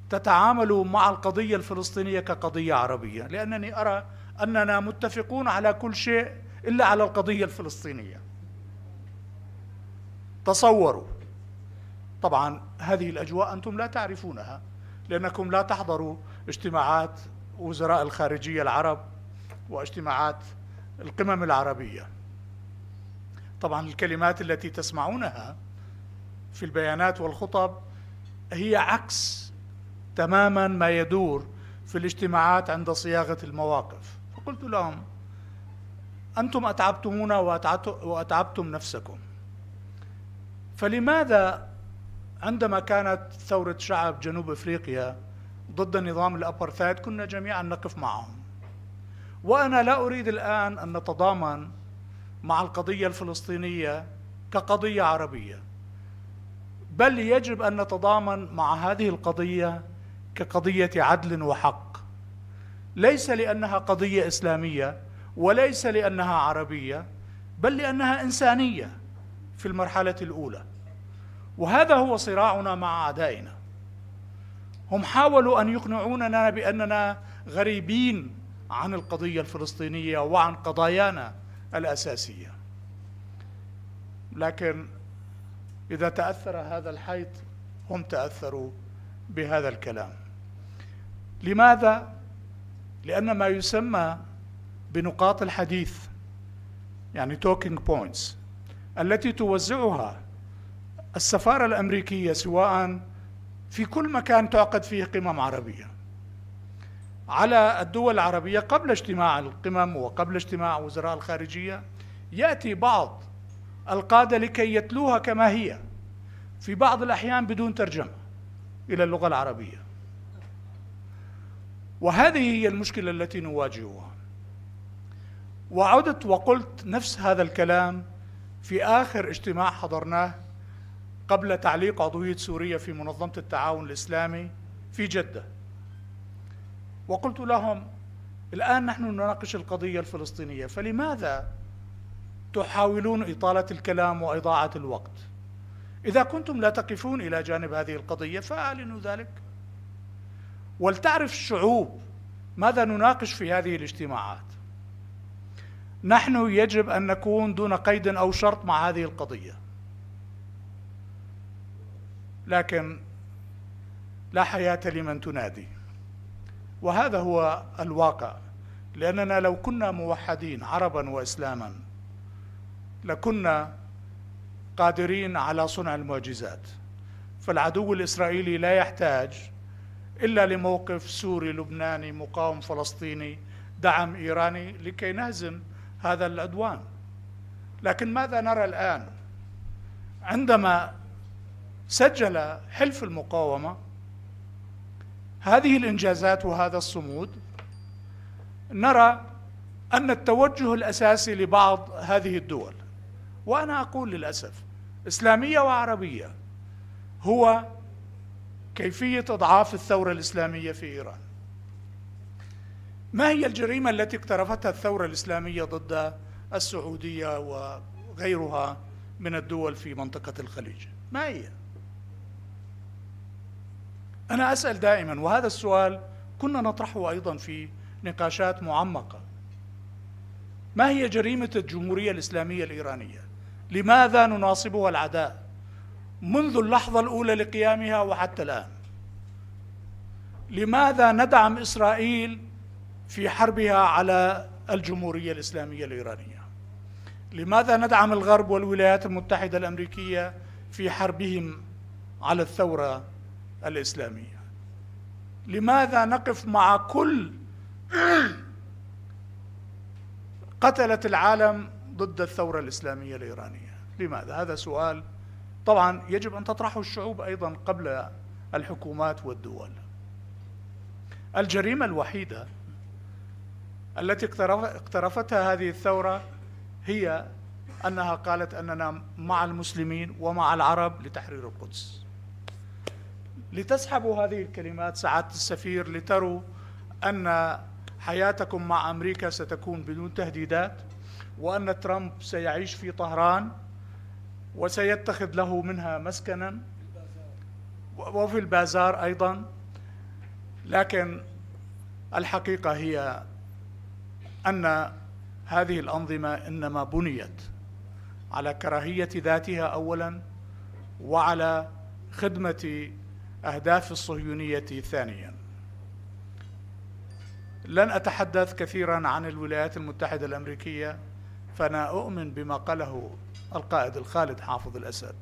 تتعاملوا مع القضيه الفلسطينيه كقضيه عربيه لانني ارى اننا متفقون على كل شيء الا على القضيه الفلسطينيه تصوروا طبعا هذه الاجواء انتم لا تعرفونها لانكم لا تحضروا اجتماعات وزراء الخارجيه العرب واجتماعات القمم العربيه طبعا الكلمات التي تسمعونها في البيانات والخطب هي عكس تماما ما يدور في الاجتماعات عند صياغه المواقف قلت لهم أنتم أتعبتمونا وأتعبتم نفسكم فلماذا عندما كانت ثورة شعب جنوب أفريقيا ضد نظام الأبرثايد كنا جميعا نقف معهم وأنا لا أريد الآن أن نتضامن مع القضية الفلسطينية كقضية عربية بل يجب أن نتضامن مع هذه القضية كقضية عدل وحق ليس لانها قضيه اسلاميه وليس لانها عربيه بل لانها انسانيه في المرحله الاولى وهذا هو صراعنا مع اعدائنا هم حاولوا ان يقنعوننا باننا غريبين عن القضيه الفلسطينيه وعن قضايانا الاساسيه لكن اذا تاثر هذا الحيط هم تاثروا بهذا الكلام لماذا لأن ما يسمى بنقاط الحديث يعني توكينج بوينتس التي توزعها السفارة الأمريكية سواء في كل مكان تعقد فيه قمم عربية على الدول العربية قبل اجتماع القمم وقبل اجتماع وزراء الخارجية يأتي بعض القادة لكي يتلوها كما هي في بعض الأحيان بدون ترجمة إلى اللغة العربية وهذه هي المشكلة التي نواجهها وعدت وقلت نفس هذا الكلام في آخر اجتماع حضرناه قبل تعليق عضوية سوريا في منظمة التعاون الإسلامي في جدة وقلت لهم الآن نحن نناقش القضية الفلسطينية فلماذا تحاولون إطالة الكلام وإضاعة الوقت إذا كنتم لا تقفون إلى جانب هذه القضية فأعلنوا ذلك ولتعرف الشعوب ماذا نناقش في هذه الاجتماعات نحن يجب ان نكون دون قيد او شرط مع هذه القضيه لكن لا حياه لمن تنادي وهذا هو الواقع لاننا لو كنا موحدين عربا واسلاما لكنا قادرين على صنع المعجزات فالعدو الاسرائيلي لا يحتاج إلا لموقف سوري لبناني مقاوم فلسطيني دعم إيراني لكي نهزم هذا العدوان لكن ماذا نرى الآن عندما سجل حلف المقاومة هذه الإنجازات وهذا الصمود نرى أن التوجه الأساسي لبعض هذه الدول وأنا أقول للأسف إسلامية وعربية هو كيفية أضعاف الثورة الإسلامية في إيران ما هي الجريمة التي اقترفتها الثورة الإسلامية ضد السعودية وغيرها من الدول في منطقة الخليج ما هي؟ أنا أسأل دائما وهذا السؤال كنا نطرحه أيضا في نقاشات معمقة ما هي جريمة الجمهورية الإسلامية الإيرانية؟ لماذا نناصبها العداء؟ منذ اللحظة الأولى لقيامها وحتى الآن لماذا ندعم إسرائيل في حربها على الجمهورية الإسلامية الإيرانية لماذا ندعم الغرب والولايات المتحدة الأمريكية في حربهم على الثورة الإسلامية لماذا نقف مع كل قتلة العالم ضد الثورة الإسلامية الإيرانية لماذا؟ هذا سؤال طبعا يجب أن تطرحه الشعوب أيضا قبل الحكومات والدول الجريمة الوحيدة التي اقترفتها هذه الثورة هي أنها قالت أننا مع المسلمين ومع العرب لتحرير القدس لتسحبوا هذه الكلمات سعادة السفير لتروا أن حياتكم مع أمريكا ستكون بدون تهديدات وأن ترامب سيعيش في طهران وسيتخذ له منها مسكنا وفي البازار ايضا لكن الحقيقه هي ان هذه الانظمه انما بنيت على كراهيه ذاتها اولا وعلى خدمه اهداف الصهيونيه ثانيا لن اتحدث كثيرا عن الولايات المتحده الامريكيه فانا اؤمن بما قاله القائد الخالد حافظ الأسد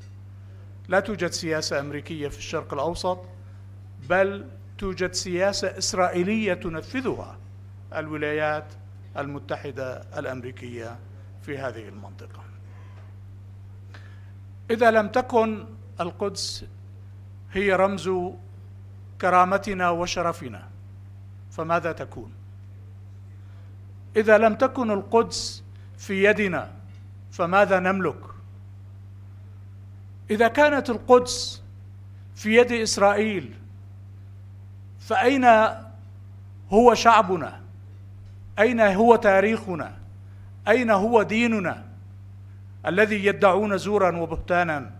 لا توجد سياسة أمريكية في الشرق الأوسط بل توجد سياسة إسرائيلية تنفذها الولايات المتحدة الأمريكية في هذه المنطقة إذا لم تكن القدس هي رمز كرامتنا وشرفنا فماذا تكون؟ إذا لم تكن القدس في يدنا فماذا نملك اذا كانت القدس في يد اسرائيل فاين هو شعبنا اين هو تاريخنا اين هو ديننا الذي يدعون زورا وبهتانا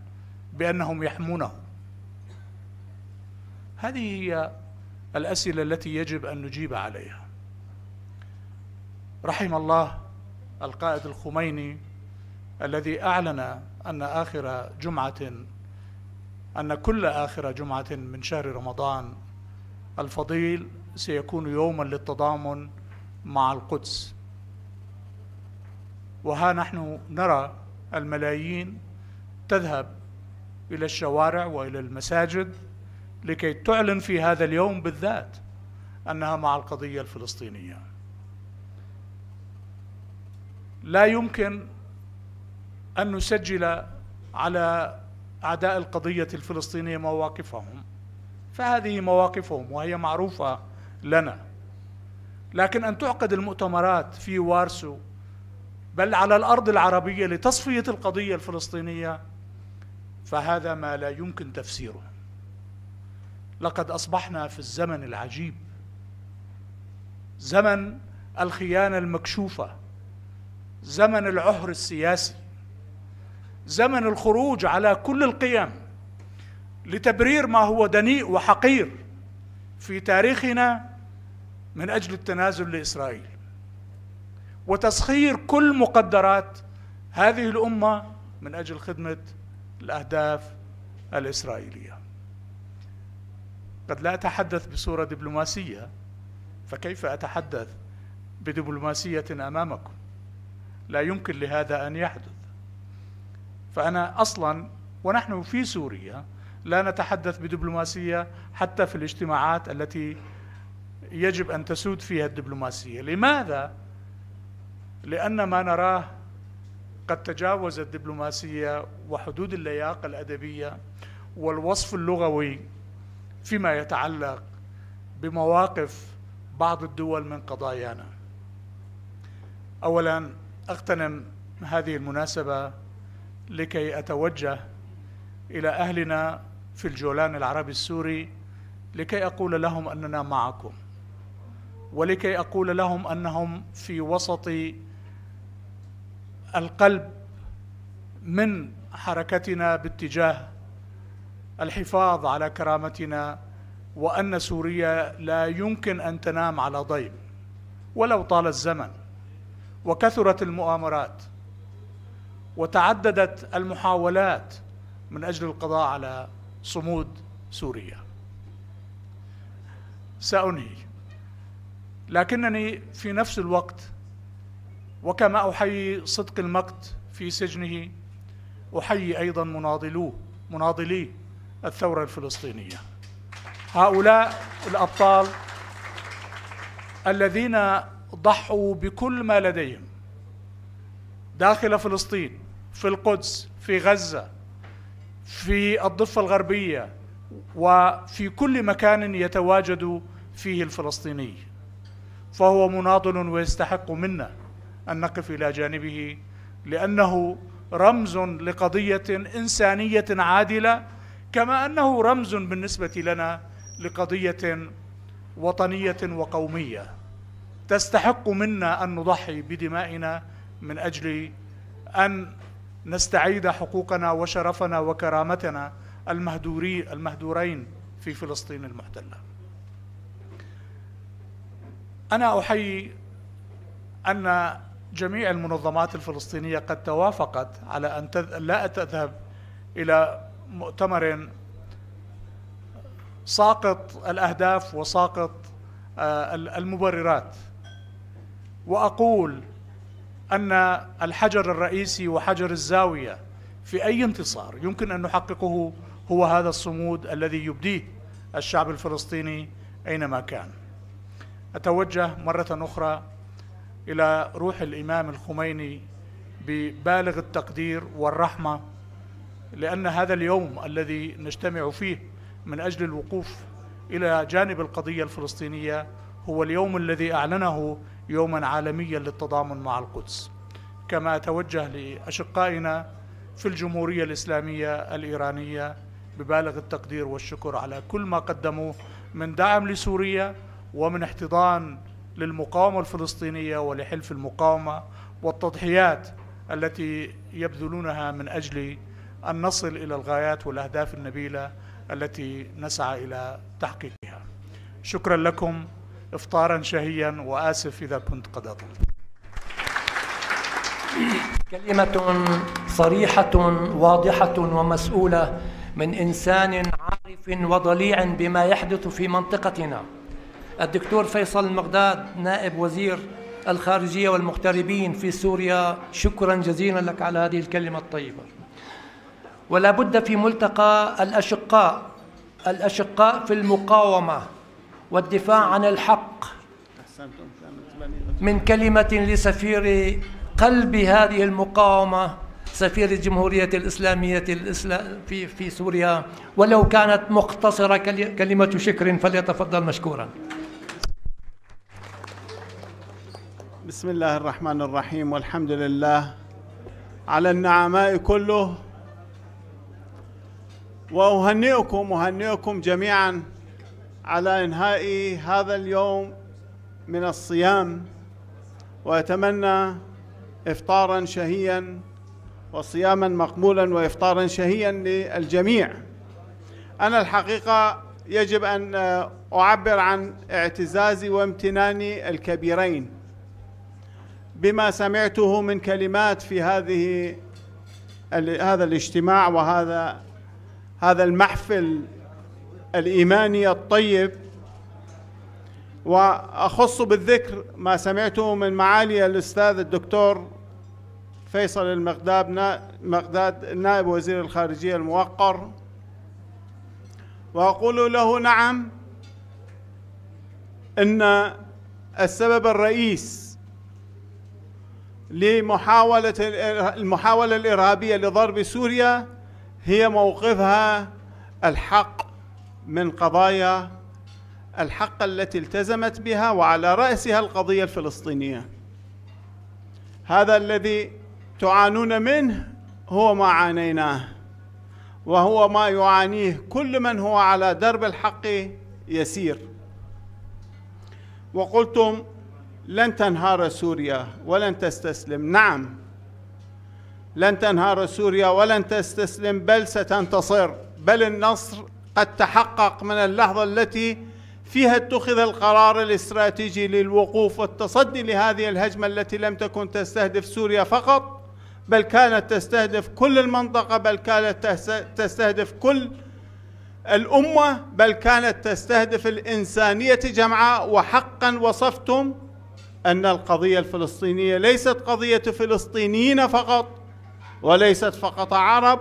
بانهم يحمونه هذه هي الاسئله التي يجب ان نجيب عليها رحم الله القائد الخميني الذي أعلن أن آخر جمعة أن كل آخر جمعة من شهر رمضان الفضيل سيكون يوما للتضامن مع القدس وها نحن نرى الملايين تذهب إلى الشوارع وإلى المساجد لكي تعلن في هذا اليوم بالذات أنها مع القضية الفلسطينية لا يمكن أن نسجل على أعداء القضية الفلسطينية مواقفهم فهذه مواقفهم وهي معروفة لنا لكن أن تعقد المؤتمرات في وارسو بل على الأرض العربية لتصفية القضية الفلسطينية فهذا ما لا يمكن تفسيره لقد أصبحنا في الزمن العجيب زمن الخيانة المكشوفة زمن العهر السياسي زمن الخروج على كل القيم لتبرير ما هو دنيء وحقير في تاريخنا من اجل التنازل لاسرائيل وتسخير كل مقدرات هذه الامه من اجل خدمه الاهداف الاسرائيليه قد لا اتحدث بصوره دبلوماسيه فكيف اتحدث بدبلوماسيه امامكم لا يمكن لهذا ان يحدث فأنا أصلا ونحن في سوريا لا نتحدث بدبلوماسية حتى في الاجتماعات التي يجب أن تسود فيها الدبلوماسية لماذا؟ لأن ما نراه قد تجاوز الدبلوماسية وحدود اللياقة الأدبية والوصف اللغوي فيما يتعلق بمواقف بعض الدول من قضايانا. أولا أغتنم هذه المناسبة لكي أتوجه إلى أهلنا في الجولان العربي السوري لكي أقول لهم أننا معكم ولكي أقول لهم أنهم في وسط القلب من حركتنا باتجاه الحفاظ على كرامتنا وأن سوريا لا يمكن أن تنام على ضيم ولو طال الزمن وكثرت المؤامرات وتعددت المحاولات من اجل القضاء على صمود سوريا سانهي لكنني في نفس الوقت وكما احيي صدق المقت في سجنه احيي ايضا مناضلوه مناضلي الثوره الفلسطينيه هؤلاء الابطال الذين ضحوا بكل ما لديهم داخل فلسطين في القدس في غزة في الضفة الغربية وفي كل مكان يتواجد فيه الفلسطيني فهو مناضل ويستحق منا أن نقف إلى جانبه لأنه رمز لقضية إنسانية عادلة كما أنه رمز بالنسبة لنا لقضية وطنية وقومية تستحق منا أن نضحي بدمائنا من أجل أن نستعيد حقوقنا وشرفنا وكرامتنا المهدوري المهدورين في فلسطين المحتله. انا احيي ان جميع المنظمات الفلسطينيه قد توافقت على ان لا تذهب الى مؤتمر ساقط الاهداف وساقط آه، المبررات واقول أن الحجر الرئيسي وحجر الزاوية في أي انتصار يمكن أن نحققه هو هذا الصمود الذي يبديه الشعب الفلسطيني أينما كان أتوجه مرة أخرى إلى روح الإمام الخميني ببالغ التقدير والرحمة لأن هذا اليوم الذي نجتمع فيه من أجل الوقوف إلى جانب القضية الفلسطينية هو اليوم الذي أعلنه يوما عالميا للتضامن مع القدس كما أتوجه لأشقائنا في الجمهورية الإسلامية الإيرانية ببالغ التقدير والشكر على كل ما قدموه من دعم لسوريا ومن احتضان للمقاومة الفلسطينية ولحلف المقاومة والتضحيات التي يبذلونها من أجل أن نصل إلى الغايات والأهداف النبيلة التي نسعى إلى تحقيقها شكرا لكم إفطارا شهيا وآسف إذا كنت قد أطلت كلمة صريحة واضحة ومسؤولة من إنسان عارف وضليع بما يحدث في منطقتنا الدكتور فيصل المغداد نائب وزير الخارجية والمغتربين في سوريا شكرا جزيلا لك على هذه الكلمة الطيبة ولا بد في ملتقى الأشقاء الأشقاء في المقاومة والدفاع عن الحق من كلمة لسفير قلب هذه المقاومة سفير الجمهورية الإسلامية في في سوريا ولو كانت مقتصرة كلمة شكر فليتفضل مشكورا بسم الله الرحمن الرحيم والحمد لله على النعماء كله وأهنئكم أهنئكم جميعاً على إنهاء هذا اليوم من الصيام وأتمنى إفطارا شهيا وصياما مقبولا وإفطارا شهيا للجميع أنا الحقيقة يجب أن أعبر عن اعتزازي وامتناني الكبيرين بما سمعته من كلمات في هذه هذا الاجتماع وهذا هذا المحفل الإيماني الطيب وأخص بالذكر ما سمعته من معالي الأستاذ الدكتور فيصل المقداد مقداد نائب وزير الخارجية الموقر وأقول له نعم أن السبب الرئيس لمحاولة المحاولة الإرهابية لضرب سوريا هي موقفها الحق من قضايا الحق التي التزمت بها وعلى راسها القضيه الفلسطينيه هذا الذي تعانون منه هو ما عانيناه وهو ما يعانيه كل من هو على درب الحق يسير وقلتم لن تنهار سوريا ولن تستسلم نعم لن تنهار سوريا ولن تستسلم بل ستنتصر بل النصر قد تحقق من اللحظة التي فيها اتخذ القرار الاستراتيجي للوقوف والتصدي لهذه الهجمة التي لم تكن تستهدف سوريا فقط بل كانت تستهدف كل المنطقة بل كانت تستهدف كل الأمة بل كانت تستهدف الإنسانية جمعاء وحقا وصفتم أن القضية الفلسطينية ليست قضية فلسطينيين فقط وليست فقط عرب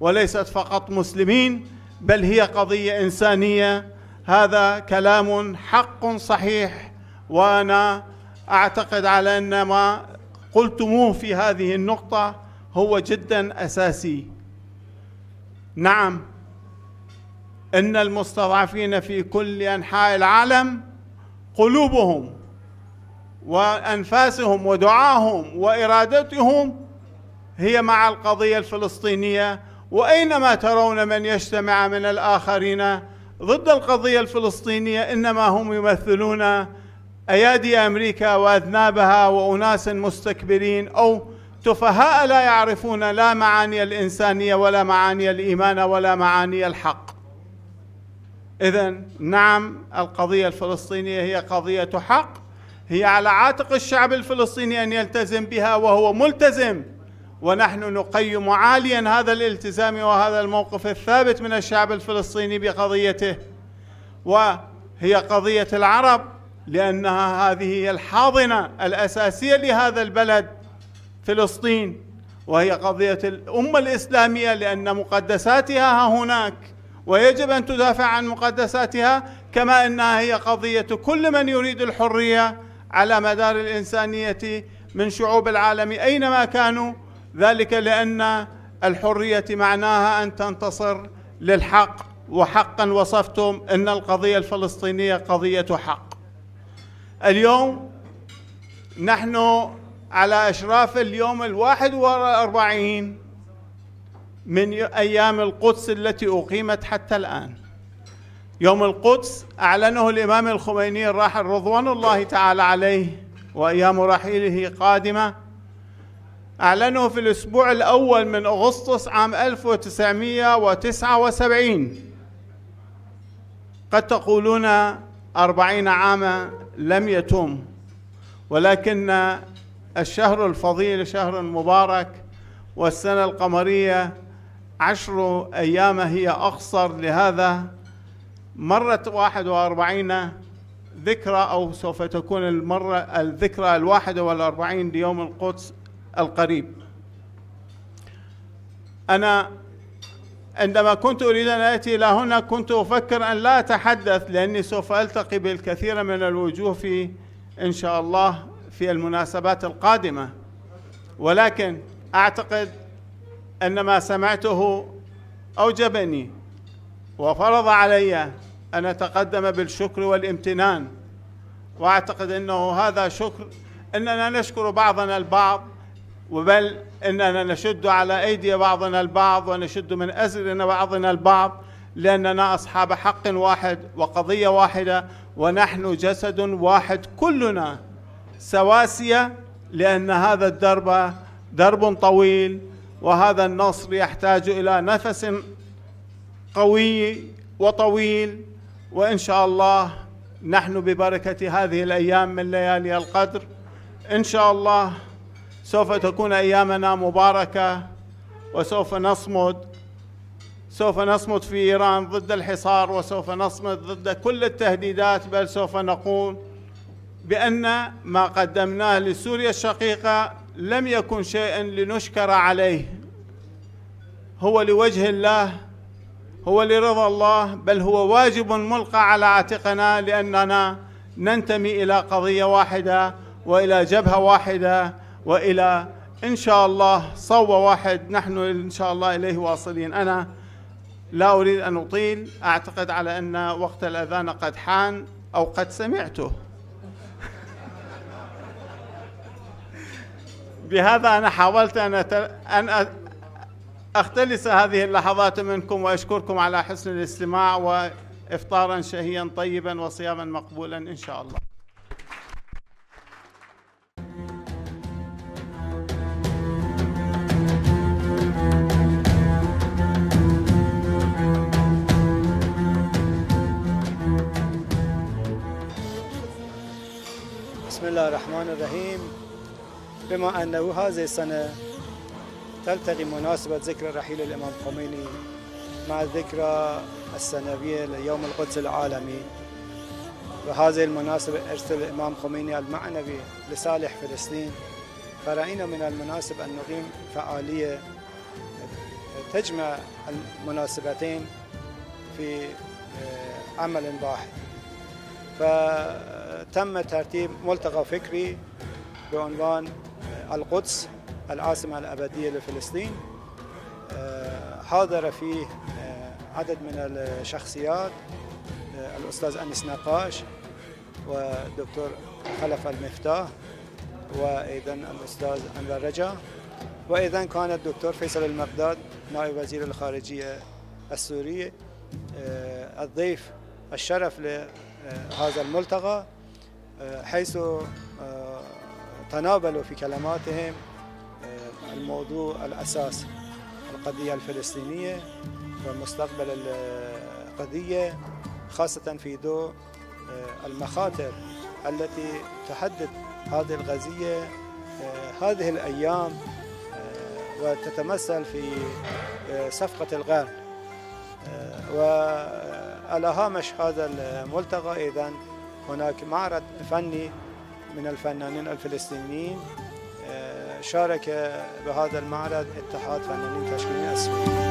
وليست فقط مسلمين بل هي قضية إنسانية هذا كلام حق صحيح وأنا أعتقد على أن ما قلتموه في هذه النقطة هو جدا أساسي نعم إن المستضعفين في كل أنحاء العالم قلوبهم وأنفاسهم ودعاهم وإرادتهم هي مع القضية الفلسطينية وأينما ترون من يجتمع من الآخرين ضد القضية الفلسطينية إنما هم يمثلون أيادي أمريكا وأذنابها وأناس مستكبرين أو تفهاء لا يعرفون لا معاني الإنسانية ولا معاني الإيمان ولا معاني الحق إذا نعم القضية الفلسطينية هي قضية حق هي على عاتق الشعب الفلسطيني أن يلتزم بها وهو ملتزم ونحن نقيم عاليا هذا الالتزام وهذا الموقف الثابت من الشعب الفلسطيني بقضيته وهي قضيه العرب لانها هذه هي الحاضنه الاساسيه لهذا البلد فلسطين وهي قضيه الامه الاسلاميه لان مقدساتها ها هناك ويجب ان تدافع عن مقدساتها كما انها هي قضيه كل من يريد الحريه على مدار الانسانيه من شعوب العالم اينما كانوا ذلك لأن الحرية معناها أن تنتصر للحق وحقا وصفتم أن القضية الفلسطينية قضية حق اليوم نحن على أشراف اليوم الواحد والأربعين من أيام القدس التي أقيمت حتى الآن يوم القدس أعلنه الإمام الخميني الراحل رضوان الله تعالى عليه وأيام رحيله قادمة أعلنه في الأسبوع الأول من أغسطس عام 1979 قد تقولون أربعين عاما لم يتم ولكن الشهر الفضيل شهر مبارك والسنة القمرية عشر أيام هي أقصر لهذا واحد 41 ذكرى أو سوف تكون المرة الذكرى الواحدة والأربعين ليوم القدس القريب أنا عندما كنت أريد أن أتي إلى هنا كنت أفكر أن لا أتحدث لأني سوف ألتقي بالكثير من الوجوه في إن شاء الله في المناسبات القادمة ولكن أعتقد أن ما سمعته أوجبني وفرض علي أن أتقدم بالشكر والامتنان وأعتقد أنه هذا شكر أننا نشكر بعضنا البعض وبل اننا نشد على ايدي بعضنا البعض ونشد من ازرنا بعضنا البعض لاننا اصحاب حق واحد وقضيه واحده ونحن جسد واحد كلنا سواسيه لان هذا الدرب درب طويل وهذا النصر يحتاج الى نفس قوي وطويل وان شاء الله نحن ببركه هذه الايام من ليالي القدر ان شاء الله سوف تكون أيامنا مباركة وسوف نصمد سوف نصمد في إيران ضد الحصار وسوف نصمد ضد كل التهديدات بل سوف نقول بأن ما قدمناه لسوريا الشقيقة لم يكن شيئا لنشكر عليه هو لوجه الله هو لرضا الله بل هو واجب ملقى على عاتقنا لأننا ننتمي إلى قضية واحدة وإلى جبهة واحدة والى ان شاء الله صوب واحد نحن ان شاء الله اليه واصلين انا لا اريد ان اطيل اعتقد على ان وقت الاذان قد حان او قد سمعته بهذا انا حاولت ان ان اختلس هذه اللحظات منكم واشكركم على حسن الاستماع وافطارا شهيا طيبا وصياما مقبولا ان شاء الله بسم الله الرحمن الرحيم بما أنه هذه السنة تلتقي مناسبة ذكرى رحيل الإمام خميني مع الذكرى السنوية ليوم القدس العالمي وهذه المناسبة أرسل الإمام خميني المعنوي لصالح فلسطين فرأينا من المناسب أن نقيم فعالية تجمع المناسبتين في اه، عمل واحد فتم ترتيب ملتقى فكري بعنوان القدس العاصمة الأبدية لفلسطين آه، حاضر فيه آه، عدد من الشخصيات آه، الأستاذ أنس نقاش والدكتور خلف المفتاح وأيضا الأستاذ أنور رجا وأيضا كان الدكتور فيصل المقداد نائب وزير الخارجية السورية الضيف الشرف هذا الملتقى آه، حيث آه، تناولوا في كلماتهم آه، الموضوع الأساسي القضية الفلسطينية ومستقبل القضية خاصة في ضوء المخاطر التي تحدد هذه القضية هذه الأيام وتتمثل في صفقة الغرب على هامش هذا الملتقى إذا هناك معرض فني من الفنانين الفلسطينيين آه، شارك بهذا المعرض اتحاد فنانين تشكيل السوري